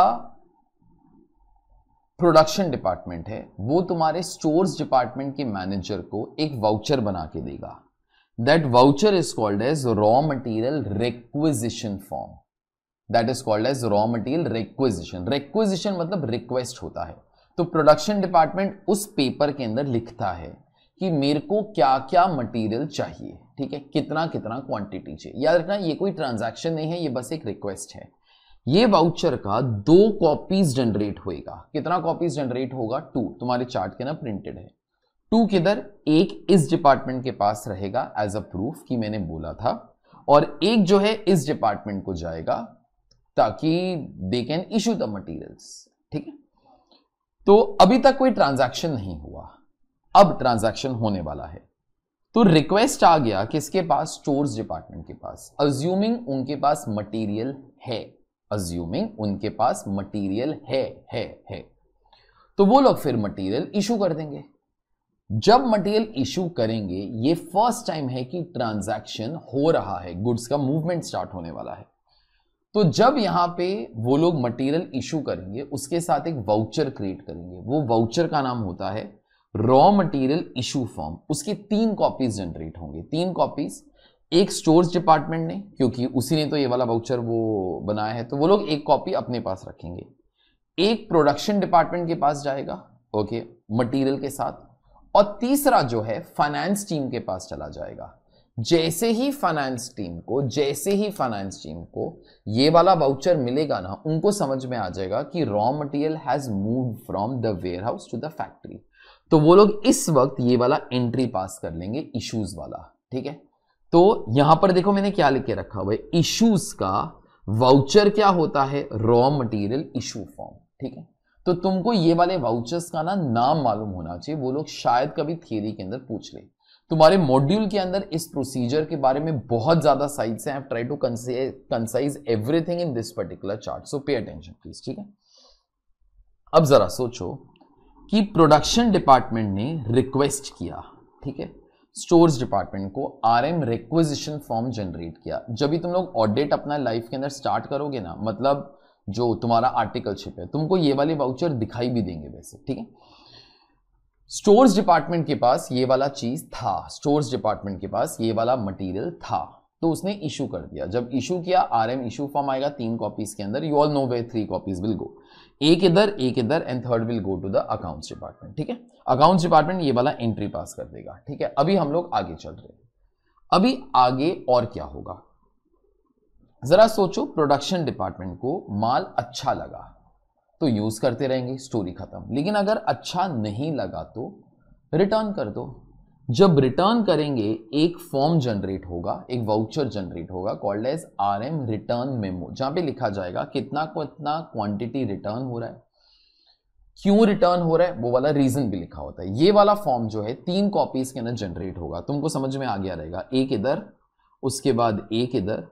प्रोडक्शन डिपार्टमेंट है वो तुम्हारे स्टोर्स डिपार्टमेंट के मैनेजर को एक वाउचर बना के देगा that voucher is called as raw material requisition form that is called as raw material requisition requisition मतलब रिक्वेस्ट होता है तो प्रोडक्शन डिपार्टमेंट उस पेपर के अंदर लिखता है कि मेरे को क्या क्या मटेरियल चाहिए ठीक है कितना कितना क्वांटिटी चाहिए याद रखना ये कोई ट्रांजैक्शन नहीं है ये बस एक रिक्वेस्ट है ये वाउचर का दो कॉपीज जनरेट होएगा कितना कॉपीज जनरेट होगा टू तुम्हारे चार्ट के ना प्रिंटेड है टू किधर एक इस डिपार्टमेंट के पास रहेगा एज अ प्रूफ कि मैंने बोला था और एक जो है इस डिपार्टमेंट को जाएगा ताकि they can issue the materials ठीक है तो अभी तक कोई ट्रांजैक्शन नहीं हुआ अब ट्रांजैक्शन होने वाला है तो रिक्वेस्ट आ गया किसके पास स्टोर्स डिपार्टमेंट के पास अज्यूमिंग उनके पास मटेरियल है अज्यूमिंग उनके पास मटेरियल है है है तो वो लोग फिर मटेरियल इशू कर देंगे जब मटेरियल इशू करेंगे ये फर्स्ट टाइम है कि ट्रांजैक्शन हो रहा है गुड्स का मूवमेंट स्टार्ट होने वाला है तो जब यहां पे वो लोग मटेरियल इशू करेंगे उसके साथ एक वाउचर क्रिएट करेंगे वो वाउचर का नाम होता है रॉ मटेरियल इशू फॉर्म उसकी तीन कॉपीज जनरेट होंगे तीन कॉपीज एक स्टोर्स डिपार्टमेंट ने क्योंकि उसी ने तो ये वाला वाउचर वो बनाया है तो वो लोग एक कॉपी अपने पास रखेंगे एक प्रोडक्शन डिपार्टमेंट के पास जाएगा ओके मटेरियल के साथ और तीसरा जो है फाइनेंस टीम के पास चला जाएगा जैसे ही फाइनेंस टीम को जैसे ही फाइनेंस टीम को ये वाला वाउचर मिलेगा ना उनको समझ में आ जाएगा कि raw material has move from the warehouse to the factory तो वो लोग इस वक्त ये वाला एंट्री पास कर लेंगे इश्यूज वाला ठीक है तो यहां पर देखो मैंने क्या लिख के रखा हुआ है इश्यूज का वाउचर क्या होता है रॉ मटेरियल इशू फॉर्म ठीक है तो तुमको ये वाले वाउचर्स का ना नाम मालूम होना चाहिए वो लोग शायद कभी थियरी के अंदर पूछ ले तुम्हारे मॉड्यूल के अंदर इस प्रोसीजर के बारे में बहुत ज्यादा साइज है try to concise everything in this particular chart so pay attention please ठीक है अब जरा सोचो कि प्रोडक्शन डिपार्टमेंट ने रिक्वेस्ट किया ठीक है स्टोर्स डिपार्टमेंट को R M requisition form generate किया जब भी तुम लोग ऑडिट अपना लाइफ के अंदर स्टार्ट करोगे ना मतलब जो तुम्हारा आर्टिकलशिप है तुमको ये वाले वाउचर दिखाई भी देंगे वैसे ठीक है स्टोर्स डिपार्टमेंट के पास ये वाला चीज था स्टोर्स डिपार्टमेंट के पास ये वाला मटेरियल था तो उसने इशू कर दिया जब इशू किया आर एम इशू फॉर्म आएगा तीन कॉपीज के अंदर you all know way three copies will go एक इधर एक इधर and third will go to the accounts department ठीक है अकाउंट्स डिपार्टमेंट ये वाला एंट्री पास कर देगा ठीक है अभी हम लोग आगे चल रहे हैं अभी आगे और क्या होगा जरा सोचो प्रोडक्शन डिपार्टमेंट को माल अच्छा लगा तो यूज़ करते रहेंगे स्टोरी ख़त्म लेकिन अगर अच्छा नहीं लगा तो रिटर्न कर दो जब रिटर्न करेंगे एक फॉर्म जनरेट होगा एक वाउचर जनरेट होगा called as R M return memo जहाँ पे लिखा जाएगा कितना कितना क्वांटिटी रिटर्न हो रहा है क्यों रिटर्न हो रहा है वो वाला रीजन भी लिखा होता है ये वाला फॉर्म जो है तीन कॉपीज के अंदर जनरेट होगा तुमको समझ में आ गया रहेगा एक इधर उसके बाद एक इधर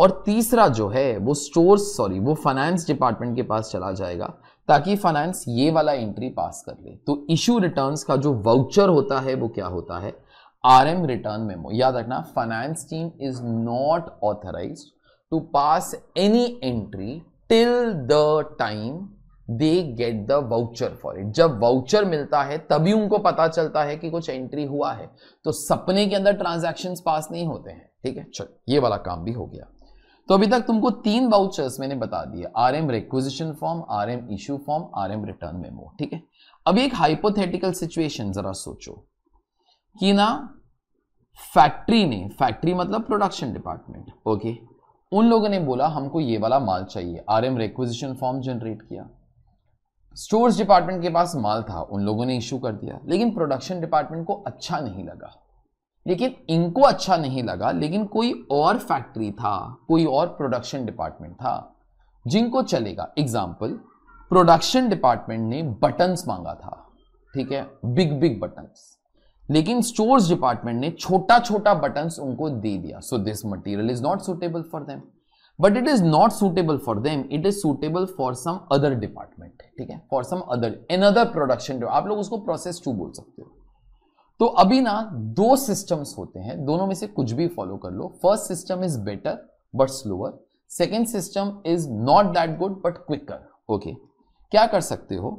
और तीसरा जो है वो स्टोर सॉरी वो फाइनेंस डिपार्टमेंट के पास चला जाएगा ताकि फाइनेंस ये वाला एंट्री पास कर ले तो इशू रिटर्न्स का जो वाउचर होता है वो क्या होता है आर एम रिटर्न मेमो याद रखना finance team is not authorize to pass any entry till the time they get the voucher for it जब वाउचर मिलता है तभी उनको पता चलता है कि कुछ एंट्री हुआ है तो सपने के अंदर ट्रांजेक्शन पास नहीं होते हैं ठीक है चलो ये वाला काम भी हो गया तो अभी तक तुमको तीन बाउचर्स मैंने बता दिए R M requisition form R M issue form R M return memo ठीक है अभी एक हाइपोथेटिकल सिचुएशन जरा सोचो कि ना फैक्ट्री ने फैक्ट्री मतलब प्रोडक्शन डिपार्टमेंट ओके उन लोगों ने बोला हमको ये वाला माल चाहिए R M requisition form generate किया स्टोर्स डिपार्टमेंट के पास माल था उन लोगों ने इशू कर दिया लेकिन प्रोडक्शन डिपार्टमेंट को अच्छा नहीं लगा लेकिन इनको अच्छा नहीं लगा लेकिन कोई और फैक्ट्री था कोई और प्रोडक्शन डिपार्टमेंट था जिनको चलेगा एग्जाम्पल प्रोडक्शन डिपार्टमेंट ने बटन्स मांगा था ठीक है बिग बिग बटन्स लेकिन स्टोर्स डिपार्टमेंट ने छोटा छोटा बटन्स उनको दे दिया so this material is not suitable for them but it is not suitable for them it is suitable for some other department ठीक है for some other an other production आप लोग उसको प्रोसेस टू बोल सकते हो तो अभी ना दो सिस्टम्स होते हैं दोनों में से कुछ भी फॉलो कर लो first system is better but slower second system is not that good but quicker okay क्या कर सकते हो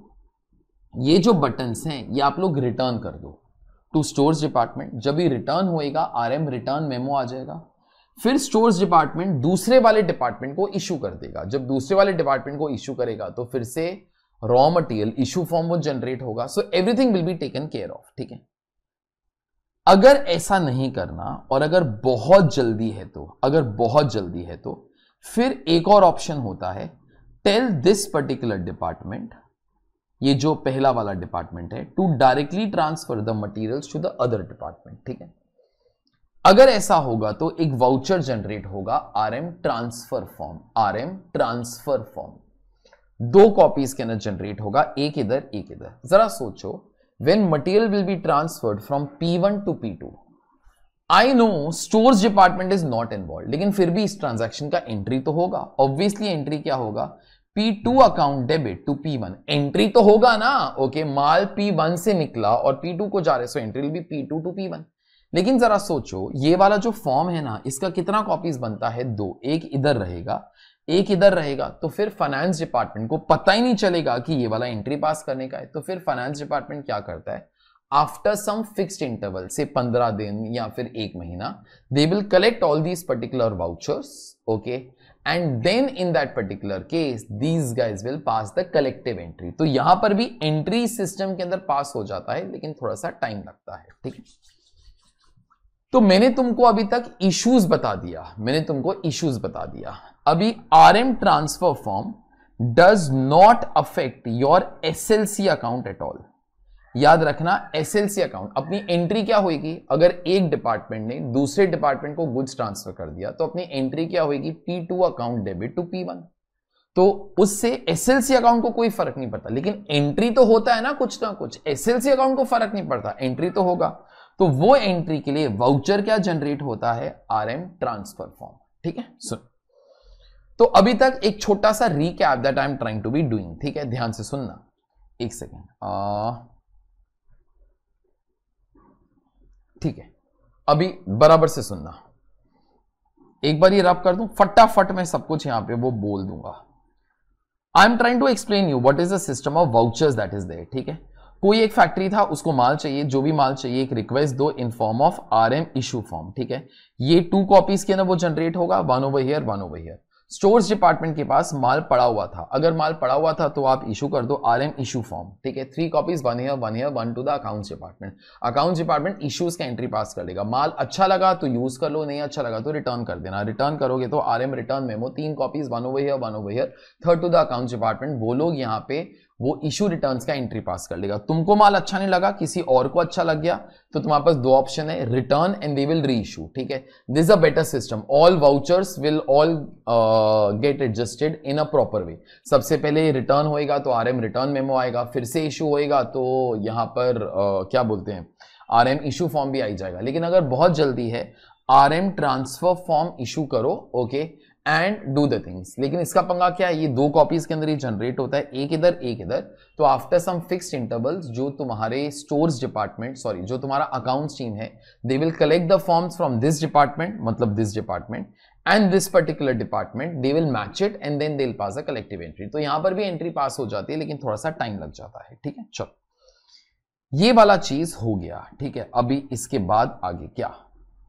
ये जो बटन्स हैं ये आप लोग रिटर्न कर दो टू स्टोर्स डिपार्टमेंट जब ये रिटर्न होएगा आरएम रिटर्न मेमो आ जाएगा फिर स्टोर्स डिपार्टमेंट दूसरे वाले डिपार्टमेंट को इशू कर देगा जब दूसरे वाले डिपार्टमेंट को इशू करेगा तो फिर से रॉ मटेरियल इशू फॉर्म वो जनरेट होगा so everything will be taken care of ठीक है अगर ऐसा नहीं करना और अगर बहुत जल्दी है तो अगर बहुत जल्दी है तो फिर एक और ऑप्शन होता है टेल दिस पर्टिकुलर डिपार्टमेंट ये जो पहला वाला डिपार्टमेंट है to directly transfer the material to the other department ठीक है अगर ऐसा होगा तो एक वाउचर जनरेट होगा R M transfer form R M transfer form दो कॉपीज के अंदर जनरेट होगा एक इधर एक इधर जरा सोचो when material will be transferred from P1 to P2. I know stores department is not involved, लेकिन फिर भी इस transaction का entry तो होगा Obviously entry क्या होगा P2 account debit to P1 Entry तो होगा ना okay, माल P1 से निकला और P2 को जा रहे so entry will be P2 to P1 लेकिन जरा सोचो ये वाला जो फॉर्म है ना इसका कितना कॉपीज बनता है दो एक इधर रहेगा एक इधर रहेगा तो फिर फाइनेंस डिपार्टमेंट को पता ही नहीं चलेगा कि ये वाला एंट्री पास करने का है तो फिर फाइनेंस डिपार्टमेंट क्या करता है आफ्टर सम फिक्स्ड इंटरवल से पंद्रह दिन या फिर एक महीना they will collect all these particular vouchers okay and then in that particular case these guys will pass the collective entry तो यहां पर भी एंट्री सिस्टम के अंदर पास हो जाता है लेकिन थोड़ा सा टाइम लगता है ठीक है तो मैंने तुमको अभी तक इश्यूज बता दिया मैंने तुमको इश्यूज बता दिया अभी R M transfer form does not affect your S L C account at all याद रखना एस एल सी अकाउंट अपनी एंट्री क्या होगी अगर एक डिपार्टमेंट ने दूसरे डिपार्टमेंट को गुड्स ट्रांसफर कर दिया तो अपनी एंट्री क्या होगी P two account debit to P one तो उससे एस सी अकाउंट को कोई फर्क नहीं पड़ता लेकिन एंट्री तो होता है ना कुछ ना कुछ एस एल सी अकाउंट को फर्क नहीं पड़ता एंट्री तो होगा तो वो एंट्री के लिए वाउचर क्या जनरेट होता है आर एम ट्रांसफर फॉर्म ठीक है सुन तो अभी तक एक छोटा सा recap that I am trying to be doing ठीक है ध्यान से सुनना एक सेकेंड ठीक है अभी बराबर से सुनना एक बार ये रब कर दूं फटाफट मैं सब कुछ यहां पे वो बोल दूंगा I am trying to explain you what is the system of vouchers that is there ठीक है कोई एक फैक्ट्री था उसको माल चाहिए जो भी माल चाहिए एक रिक्वेस्ट दो in form of R M issue form ठीक है ये टू कॉपीज के अंदर वो जनरेट होगा one over here one over here stores department के पास माल पड़ा हुआ था अगर माल पड़ा हुआ था तो आप इशू कर दो आर एम इशू फॉर्म ठीक है three copies one year one year one to the accounts department accounts department issues का एंट्री पास कर देगा माल अच्छा लगा तो यूज कर लो नहीं अच्छा लगा तो रिटर्न कर देना रिटर्न करोगे तो आर एम रिटर्न मेमो तीन copies one over year one over year third to the accounts department वो लोग यहाँ पे वो इशू रिटर्न्स का एंट्री पास कर लेगा तुमको माल अच्छा नहीं लगा किसी और को अच्छा लग गया तो तुम्हारे पास दो ऑप्शन है return and they will re issue ठीक है this is a better system all vouchers will all get adjusted in a proper way सबसे पहले रिटर्न होएगा तो आर एम रिटर्न मेमो आएगा फिर से इशू होएगा तो यहां पर uh, क्या बोलते हैं आर एम इशू फॉर्म भी आई जाएगा लेकिन अगर बहुत जल्दी है R M transfer form issue करो okay okay? And do the things लेकिन इसका पंगा क्या है ये दो कॉपीज के अंदर ही जनरेट होता है एक इधर एक इधर तो आफ्टर सम फिक्स्ड इंटरवल्स जो तुम्हारे स्टोर्स डिपार्टमेंट सॉरी जो तुम्हारा अकाउंट्स टीम है they will collect the forms from this department मतलब this department and this particular department they will match it and then they will pass a collective entry तो यहां पर भी entry पास हो जाती है लेकिन थोड़ा सा टाइम लग जाता है ठीक है चलो ये वाला चीज हो गया ठीक है अभी इसके बाद आगे क्या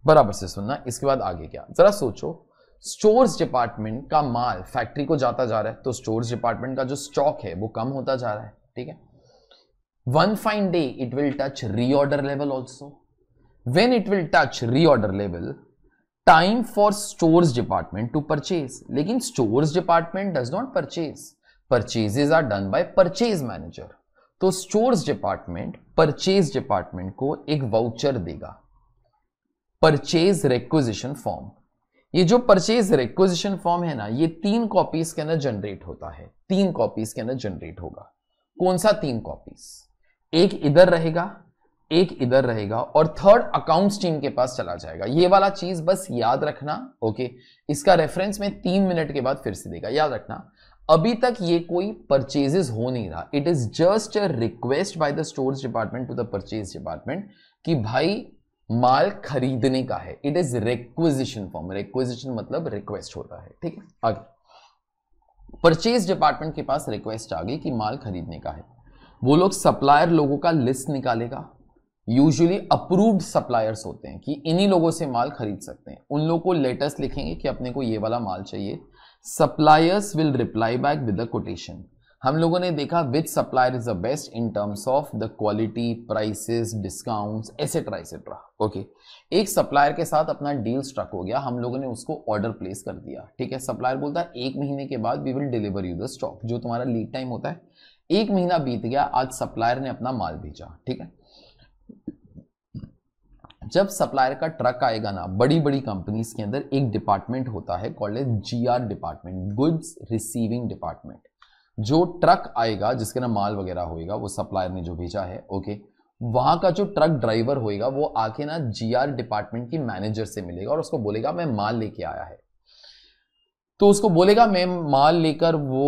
बराबर से सुनना इसके बाद आगे क्या जरा सोचो स्टोर्स डिपार्टमेंट का माल फैक्ट्री को जाता जा रहा है तो स्टोर्स डिपार्टमेंट का जो स्टॉक है वो कम होता जा रहा है ठीक है one fine day it will touch reorder level also when it will touch reorder level time for stores department to purchase लेकिन stores department does not purchase purchases are done by purchase manager तो stores department purchase department को एक voucher देगा purchase requisition form ये जो purchase requisition form है ना ये तीन कॉपीज के अंदर जनरेट होता है तीन कॉपीज के अंदर जनरेट होगा कौन सा तीन कॉपीज एक इधर रहेगा एक इधर रहेगा और थर्ड अकाउंट्स टीम के पास चला जाएगा ये वाला चीज बस याद रखना ओके इसका रेफरेंस में तीन मिनट के बाद फिर से देगा याद रखना अभी तक ये कोई परचेजेस हो नहीं रहा it is just a request by the stores department to the purchase department कि भाई माल खरीदने का है it is requisition form requisition मतलब रिक्वेस्ट होता है ठीक है परचेज डिपार्टमेंट के पास रिक्वेस्ट आ गई कि माल खरीदने का है वो लोग सप्लायर लोगों का लिस्ट निकालेगा यूजुअली अप्रूव्ड सप्लायर्स होते हैं कि इन्हीं लोगों से माल खरीद सकते हैं उन लोगों को लेटर्स लिखेंगे कि अपने को ये वाला माल चाहिए suppliers will reply back with a quotation हम लोगों ने देखा which supplier is the best in terms of the quality prices discounts etcetera etcetera okay एक सप्लायर के साथ अपना डील स्ट्रक हो गया हम लोगों ने उसको ऑर्डर प्लेस कर दिया ठीक है सप्लायर बोलता है एक महीने के बाद we will deliver you the stock जो तुम्हारा लीड टाइम होता है एक महीना बीत गया आज सप्लायर ने अपना माल भेजा ठीक है जब सप्लायर का ट्रक आएगा ना बड़ी बड़ी कंपनीज के अंदर एक डिपार्टमेंट होता है called G R department goods receiving department जो ट्रक आएगा जिसके ना माल वगैरह होएगा वो सप्लायर ने जो भेजा है ओके वहां का जो ट्रक ड्राइवर होएगा वो आके ना जीआर डिपार्टमेंट की मैनेजर से मिलेगा और उसको बोलेगा मैं माल लेके आया है तो उसको बोलेगा मैं माल लेकर वो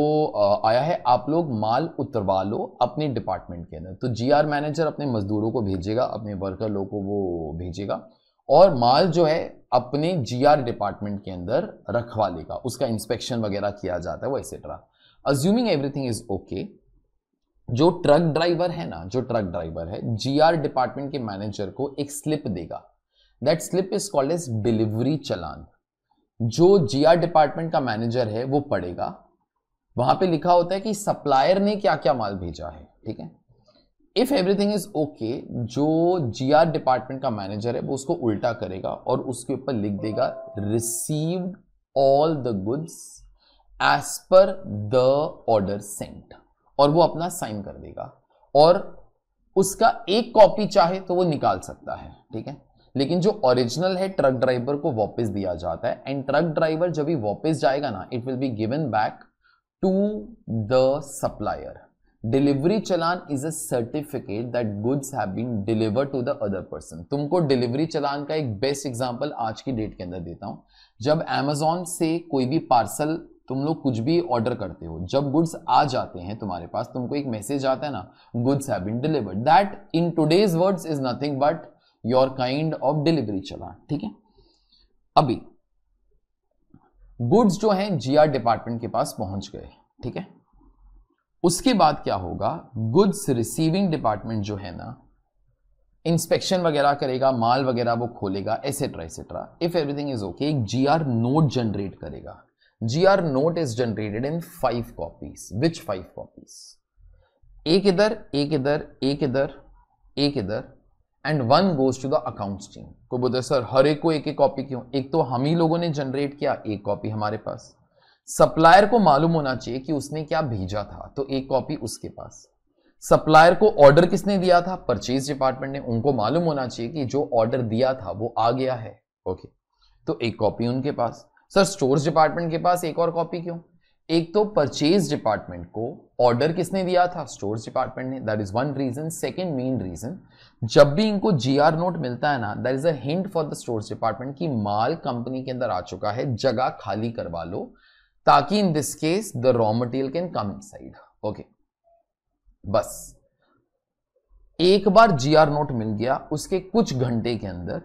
आया है आप लोग माल उतरवा लो अपने डिपार्टमेंट के अंदर तो जीआर मैनेजर अपने मजदूरों को भेजेगा अपने वर्कर लोग को वो भेजेगा और माल जो है अपने जीआर डिपार्टमेंट के अंदर रखवा लेगा उसका इंस्पेक्शन वगैरह किया जाता है वो etcetera assuming everything is okay जो ट्रक ड्राइवर है ना जो ट्रक ड्राइवर है जीआर डिपार्टमेंट के मैनेजर को एक स्लिप देगा that slip is called as delivery challan जो जीआर डिपार्टमेंट का मैनेजर है वो पड़ेगा वहां पे लिखा होता है कि सप्लायर ने क्या क्या माल भेजा है ठीक है इफ एवरीथिंग इज ओके जो जीआर डिपार्टमेंट का मैनेजर है वो उसको उल्टा करेगा और उसके ऊपर लिख देगा received all the goods as per the order sent और वो अपना साइन कर देगा और उसका एक कॉपी चाहे तो वो निकाल सकता है ठीक है लेकिन जो ओरिजिनल है ट्रक ड्राइवर को वापस दिया जाता है एंड ट्रक ड्राइवर जब भी वापस जाएगा ना it will be given back to the supplier delivery challan is a certificate that goods have been deliver to the other person तुमको डिलीवरी चलान का एक बेस्ट एग्जांपल आज की डेट के अंदर देता हूं जब एमेजॉन से कोई भी पार्सल तुम लोग कुछ भी ऑर्डर करते हो जब गुड्स आ जाते हैं तुम्हारे पास तुमको एक मैसेज आता है ना goods have been delivered that in today's words is nothing but your kind of delivery challan ठीक है अभी गुड्स जो है जीआर डिपार्टमेंट के पास पहुंच गए ठीक है उसके बाद क्या होगा गुड्स रिसीविंग डिपार्टमेंट जो है ना इंस्पेक्शन वगैरह करेगा माल वगैरह वो खोलेगा etcetera etcetera if everything is okay एक जीआर नोट जनरेट करेगा GR note is generated in five copies which five copies एक इधर एक इधर एक इधर एक इधर and one goes to the accounts team को बोलते सर हर एक को एक एक कॉपी क्यों एक तो हम ही लोगों ने जनरेट किया एक कॉपी हमारे पास सप्लायर को मालूम होना चाहिए कि उसने क्या भेजा था तो एक कॉपी उसके पास सप्लायर को ऑर्डर किसने दिया था परचेज डिपार्टमेंट ने उनको मालूम होना चाहिए कि जो ऑर्डर दिया था वो आ गया है ओके okay. तो एक कॉपी उनके पास सर स्टोर्स डिपार्टमेंट के पास एक और कॉपी क्यों एक तो परचेज डिपार्टमेंट को ऑर्डर किसने दिया था स्टोर्स डिपार्टमेंट ने that is one reason second main reason जब भी इनको जीआर नोट मिलता है ना that is a hint for the stores department कि माल कंपनी के अंदर आ चुका है जगह खाली करवा लो ताकि in this case the raw material can come inside okay बस एक बार जीआर नोट मिल गया उसके कुछ घंटे के अंदर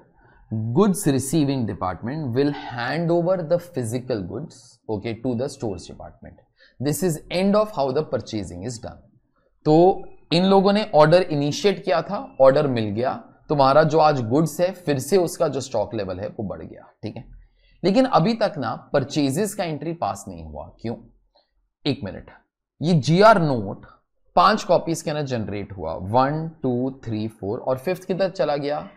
goods receiving department will hand over the physical goods okay to the stores department this is end of how the purchasing is done तो इन लोगों ने ऑर्डर इनिशिएट किया था ऑर्डर मिल गया तुम्हारा जो आज गुड्स है फिर से उसका जो स्टॉक लेवल है वो बढ़ गया ठीक है लेकिन अभी तक ना परचेजेस का एंट्री पास नहीं हुआ क्यों एक मिनट ये जी आर नोट पांच कॉपीज के अंदर जनरेट हुआ वन टू थ्री फोर और फिफ्थ किधर चला गया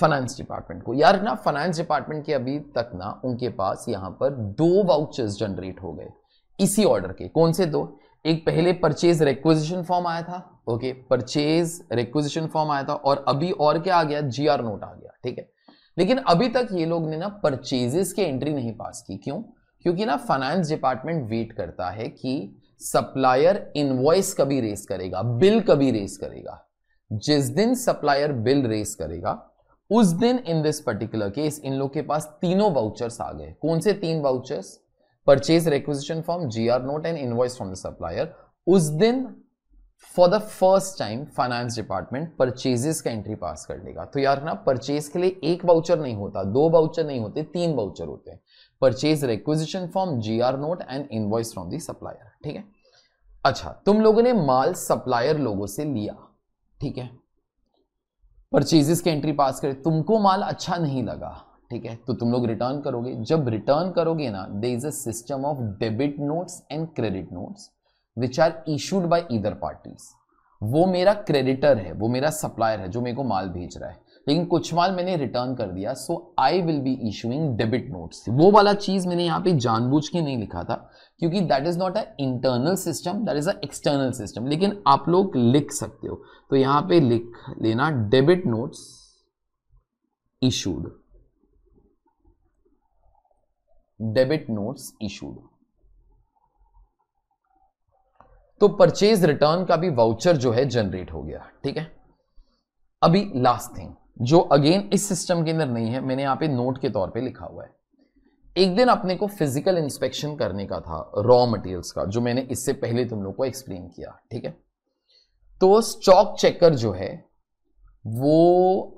फाइनेंस डिपार्टमेंट को यार ना फाइनेंस डिपार्टमेंट के अभी तक ना उनके पास यहां पर दो वाउचर्स जनरेट हो गए इसी ऑर्डर के कौन से दो एक पहले परचेज रिक्वेजिशन फॉर्म आया था ओके परचेज रिक्वेजिशन फॉर्म आया था और अभी और क्या आ गया जी नोट आ गया ठीक है लेकिन अभी तक ये लोग ने ना परचेजेस की एंट्री नहीं पास की क्यों क्योंकि ना फाइनेंस डिपार्टमेंट वेट करता है कि सप्लायर इनवॉइस कभी रेस करेगा बिल कभी रेस करेगा जिस दिन सप्लायर बिल रेस करेगा उस दिन इन दिस पर्टिकुलर केस इन लोग के पास तीनों वाउचर्स आ गए कौन से तीन vouchers purchase requisition form G R note and invoice from the supplier उस दिन for the first time finance department purchases का एंट्री पास कर लेगा तो यार ना परचेज के लिए एक वाउचर नहीं होता दो वाउचर नहीं होते तीन वाउचर होते हैं purchase requisition form G R note and invoice from the supplier ठीक है अच्छा तुम लोगों ने माल सप्लायर लोगों से लिया ठीक है परचेजेस की एंट्री पास करे तुमको माल अच्छा नहीं लगा ठीक है तो तुम लोग रिटर्न करोगे जब रिटर्न करोगे ना there is a system of debit notes and credit notes which are issued by इधर पार्टीज वो मेरा क्रेडिटर है वो मेरा सप्लायर है जो मेरे को माल भेज रहा है लेकिन कुछ माल मैंने रिटर्न कर दिया so I will be issuing debit notes वो वाला चीज मैंने यहाँ पे जानबूझ के नहीं लिखा था क्योंकि that is not a internal system that is a external system लेकिन आप लोग लिख सकते हो तो यहाँ पे लिख लेना debit notes issued debit notes issued तो परचेज रिटर्न का भी वाउचर जो है जनरेट हो गया ठीक है अभी लास्ट थिंग जो अगेन इस सिस्टम के अंदर नहीं है मैंने यहाँ पे नोट के तौर पे लिखा हुआ है एक दिन अपने को फिजिकल इंस्पेक्शन करने का था रॉ मटेरियल्स का जो मैंने इससे पहले तुम लोग को एक्सप्लेन किया ठीक है तो स्टॉक चेकर जो है वो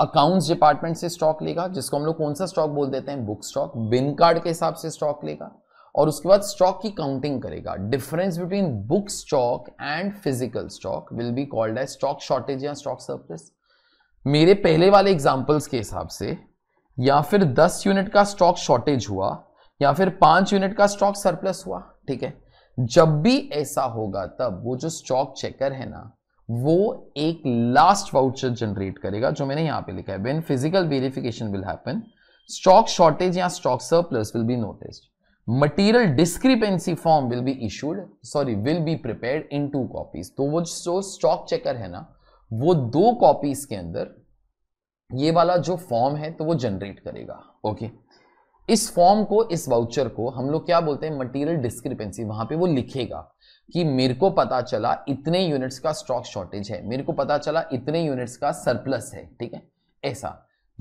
अकाउंट्स डिपार्टमेंट से स्टॉक लेगा जिसको हम लोग कौन सा स्टॉक बोल देते हैं बुक स्टॉक बिन कार्ड के हिसाब से स्टॉक लेगा और उसके बाद स्टॉक की काउंटिंग करेगा difference between book stock and physical stock will be called as stock shortage या स्टॉक सर्विस मेरे पहले वाले एग्जाम्पल्स के हिसाब से या फिर 10 यूनिट का स्टॉक शॉर्टेज हुआ या फिर 5 यूनिट का स्टॉक सरप्लस हुआ ठीक है जब भी ऐसा होगा तब वो जो स्टॉक चेकर है ना वो एक लास्ट वाउचर जनरेट करेगा जो मैंने यहां पे लिखा है when physical verification will happen stock shortage या stock surplus will be noticed material discrepancy form will be issued sorry will be prepared in two copies तो वो जो स्टॉक चेकर है ना वो दो कॉपीज के अंदर ये वाला जो फॉर्म है तो वो जनरेट करेगा ओके इस फॉर्म को इस वाउचर को हम लोग क्या बोलते हैं मटेरियल डिस्क्रिपेंसी वहां पे वो लिखेगा कि मेरे को पता चला इतने यूनिट्स का स्टॉक शॉर्टेज है मेरे को पता चला इतने यूनिट्स का सरप्लस है ठीक है ऐसा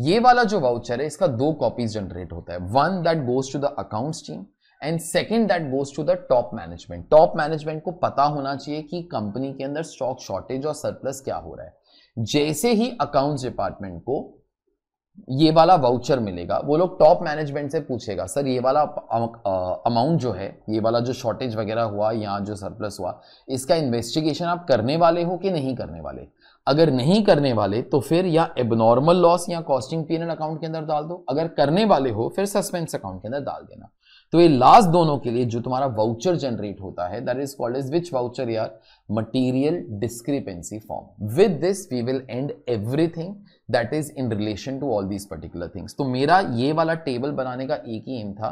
ये वाला जो वाउचर है इसका दो कॉपीज जनरेट होता है one that goes to the account team and second that goes to the top management top management को पता होना चाहिए कि कंपनी के अंदर स्टॉक शॉर्टेज और सरप्लस क्या हो रहा है जैसे ही अकाउंट्स डिपार्टमेंट को ये वाला वाउचर मिलेगा वो लोग टॉप मैनेजमेंट से पूछेगा सर ये वाला अमाउंट जो है ये वाला जो शॉर्टेज वगैरह हुआ या जो सरप्लस हुआ इसका इन्वेस्टिगेशन आप करने वाले हो कि नहीं करने वाले अगर नहीं करने वाले तो फिर या एबनॉर्मल लॉस या कॉस्टिंग पीरियड अकाउंट के अंदर डाल दो अगर करने वाले हो फिर सस्पेंस अकाउंट के अंदर डाल देना तो ये लास्ट दोनों के लिए जो तुम्हारा वाउचर जनरेट होता है that is called is which voucher यार material discrepancy form with this we will and everything that is in relation to all these particular things तो मेरा ये वाला टेबल बनाने का एक ही एम था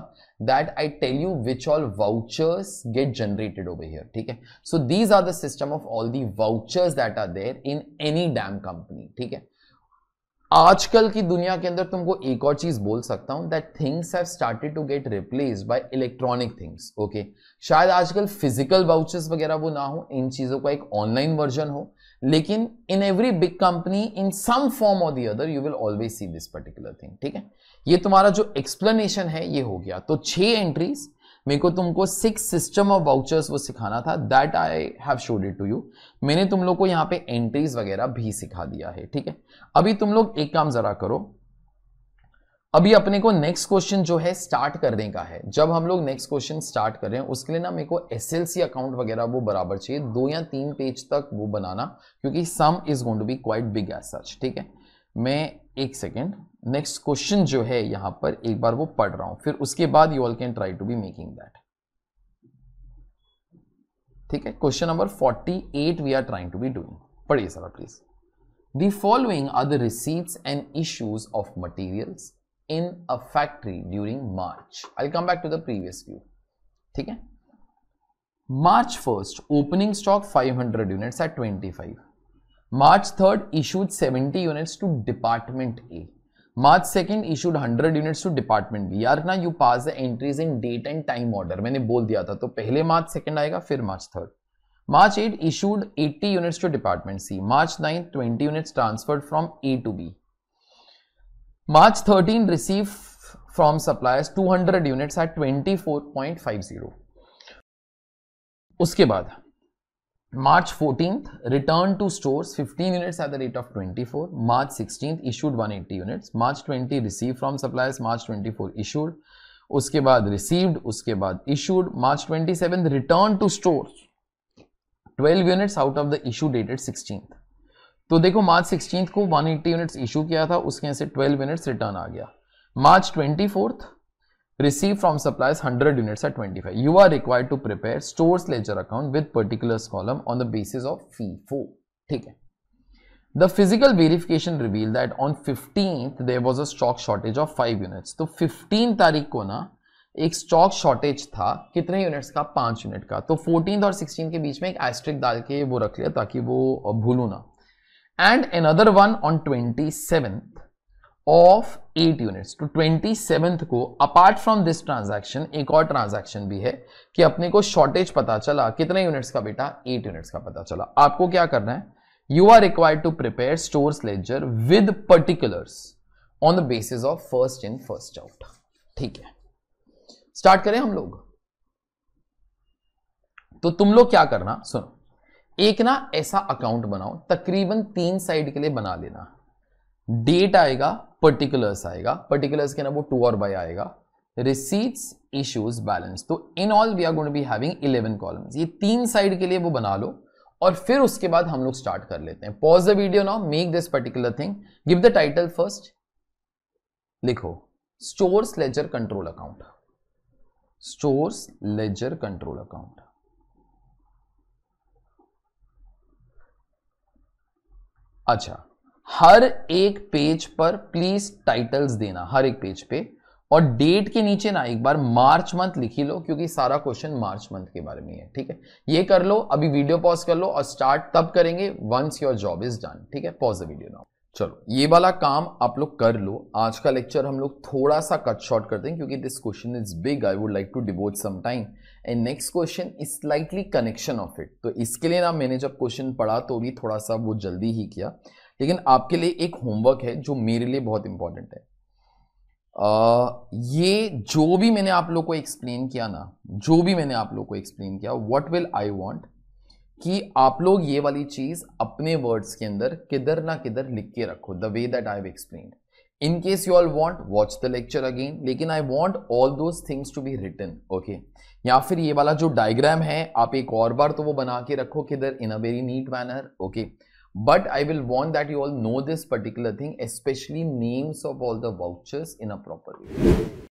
that I tell you which all vouchers get generated over here ठीक है so these are the system of all the vouchers that are there in any damn company ठीक है आजकल की दुनिया के अंदर तुमको एक और चीज बोल सकता हूं that things have started to get replace by electronic things okay शायद आजकल फिजिकल वाउचर्स वगैरह वो ना हो इन चीजों का एक ऑनलाइन वर्जन हो लेकिन in every big company in some form of the other you will always see this particular thing ठीक है ये तुम्हारा जो एक्सप्लेनेशन है ये हो गया तो छह एंट्रीज मेरे को तुमको सिक्स सिस्टम ऑफ वाउचर्स वो सिखाना था that I have showed it to you मैंने तुम लोग को यहाँ पे एंट्रीज वगैरह भी सिखा दिया है ठीक है अभी तुम लोग एक काम जरा करो अभी अपने को नेक्स्ट क्वेश्चन जो है स्टार्ट करने का है जब हम लोग नेक्स्ट क्वेश्चन स्टार्ट कर रहे हैं उसके लिए ना मेरे को एस एल सी अकाउंट वगैरह वो बराबर चाहिए दो या तीन पेज तक वो बनाना क्योंकि sum is going to be quite big as such ठीक है मैं एक सेकेंड नेक्स्ट क्वेश्चन जो है यहां पर एक बार वो पढ़ रहा हूं फिर उसके बाद you all can try to be making that ठीक है question number 48 we are trying to be doing पढ़िए sir please the following are the receipts and issues of materials in a factory during March I come back to the previous view ठीक है March first opening stock 500 units at 25 March third issued seventy units to department A March second issued 100 units to department B are ना you pass entries in date and time order मैंने बोल दिया था तो पहले मार्च second आएगा फिर March third March eight issued eighty units to department C March nine twenty units transferred from A to B March thirteen receive from suppliers hundred units at twenty four point five zero उसके बाद March 14th, returned to stores 15 units at the rate of 24. March 16th, issued 180 units. March 20 received from suppliers. March 24 issued. उसके बाद received, उसके बाद issued. March 27th, returned to stores. 12 units out of the issue dated 16th. तो देखो March 16th को 180 units issue किया था उसके यहाँ से 12 units return आ गया March 24th receive from supplies hundred units at twenty five you are require to prepare stores ledger account with particular column on the basis of FIFO ठीक है the physical verification reveal that on fifteen there was a stock shortage of five units तो fifteen तारीख को ना एक stock shortage था कितने units का पांच यूनिट का तो फोर्टीन और सिक्सटीन के बीच में एक एस्ट्रिक डाल के वो रख लिया ताकि वो भूलू ना and another one on twenty seven of eight units तो ट्वेंटी सेवेंथ को अपार्ट फ्रॉम दिस ट्रांजैक्शन एक और ट्रांजैक्शन भी है कि अपने को शॉर्टेज पता चला कितने यूनिट्स का बेटा एट यूनिट्स का पता चला आपको क्या करना है you are required to prepare store ledger with particulars on the basis of first in first out ठीक है स्टार्ट करें हम लोग तो तुम लोग क्या करना सुनो एक ना ऐसा अकाउंट बनाओ तकरीबन तीन साइड के लिए बना लेना डेट आएगा पर्टिकुलर्स आएगा पर्टिकुलर्स के ना वो टू और बाय आएगा रिसीट्स इश्यूज बैलेंस तो in all we are going to be having 11 columns ये तीन साइड के लिए वो बना लो और फिर उसके बाद हम लोग स्टार्ट कर लेते हैं pause the video now make this particular thing give the title first लिखो stores ledger control account stores ledger control account अच्छा हर एक पेज पर प्लीज टाइटल्स देना हर एक पेज पे और डेट के नीचे ना एक बार मार्च मंथ लिख ही लो क्योंकि सारा क्वेश्चन मार्च मंथ के बारे में है ठीक है ये कर लो अभी वीडियो पॉज कर लो और स्टार्ट तब करेंगे once your job is done ठीक है पॉज द वीडियो नाउ चलो ये वाला काम आप लोग कर लो आज का लेक्चर हम लोग थोड़ा सा कट शॉर्ट करते हैं क्योंकि this question is big I would like to devote some time and next question is slightly connection of it तो इसके लिए ना मैंने जब क्वेश्चन पढ़ा तो भी थोड़ा सा वो जल्दी ही किया लेकिन आपके लिए एक होमवर्क है जो मेरे लिए बहुत इंपॉर्टेंट है आ, ये जो भी मैंने आप लोग को एक्सप्लेन किया ना जो भी मैंने आप लोग को एक्सप्लेन किया वट विल आई वॉन्ट कि आप लोग ये वाली चीज़ अपने वर्ड्स के अंदर किधर ना किधर लिख के रखो the way that I explain in case you all want watch the lecture again लेकिन I want all those things to be return okay या फिर ये वाला जो डायग्राम है आप एक और बार तो वो बना के रखो किधर in a very neat manner okay okay? but I will want that you all know this particular thing, especially names of all the vouchers in a proper way.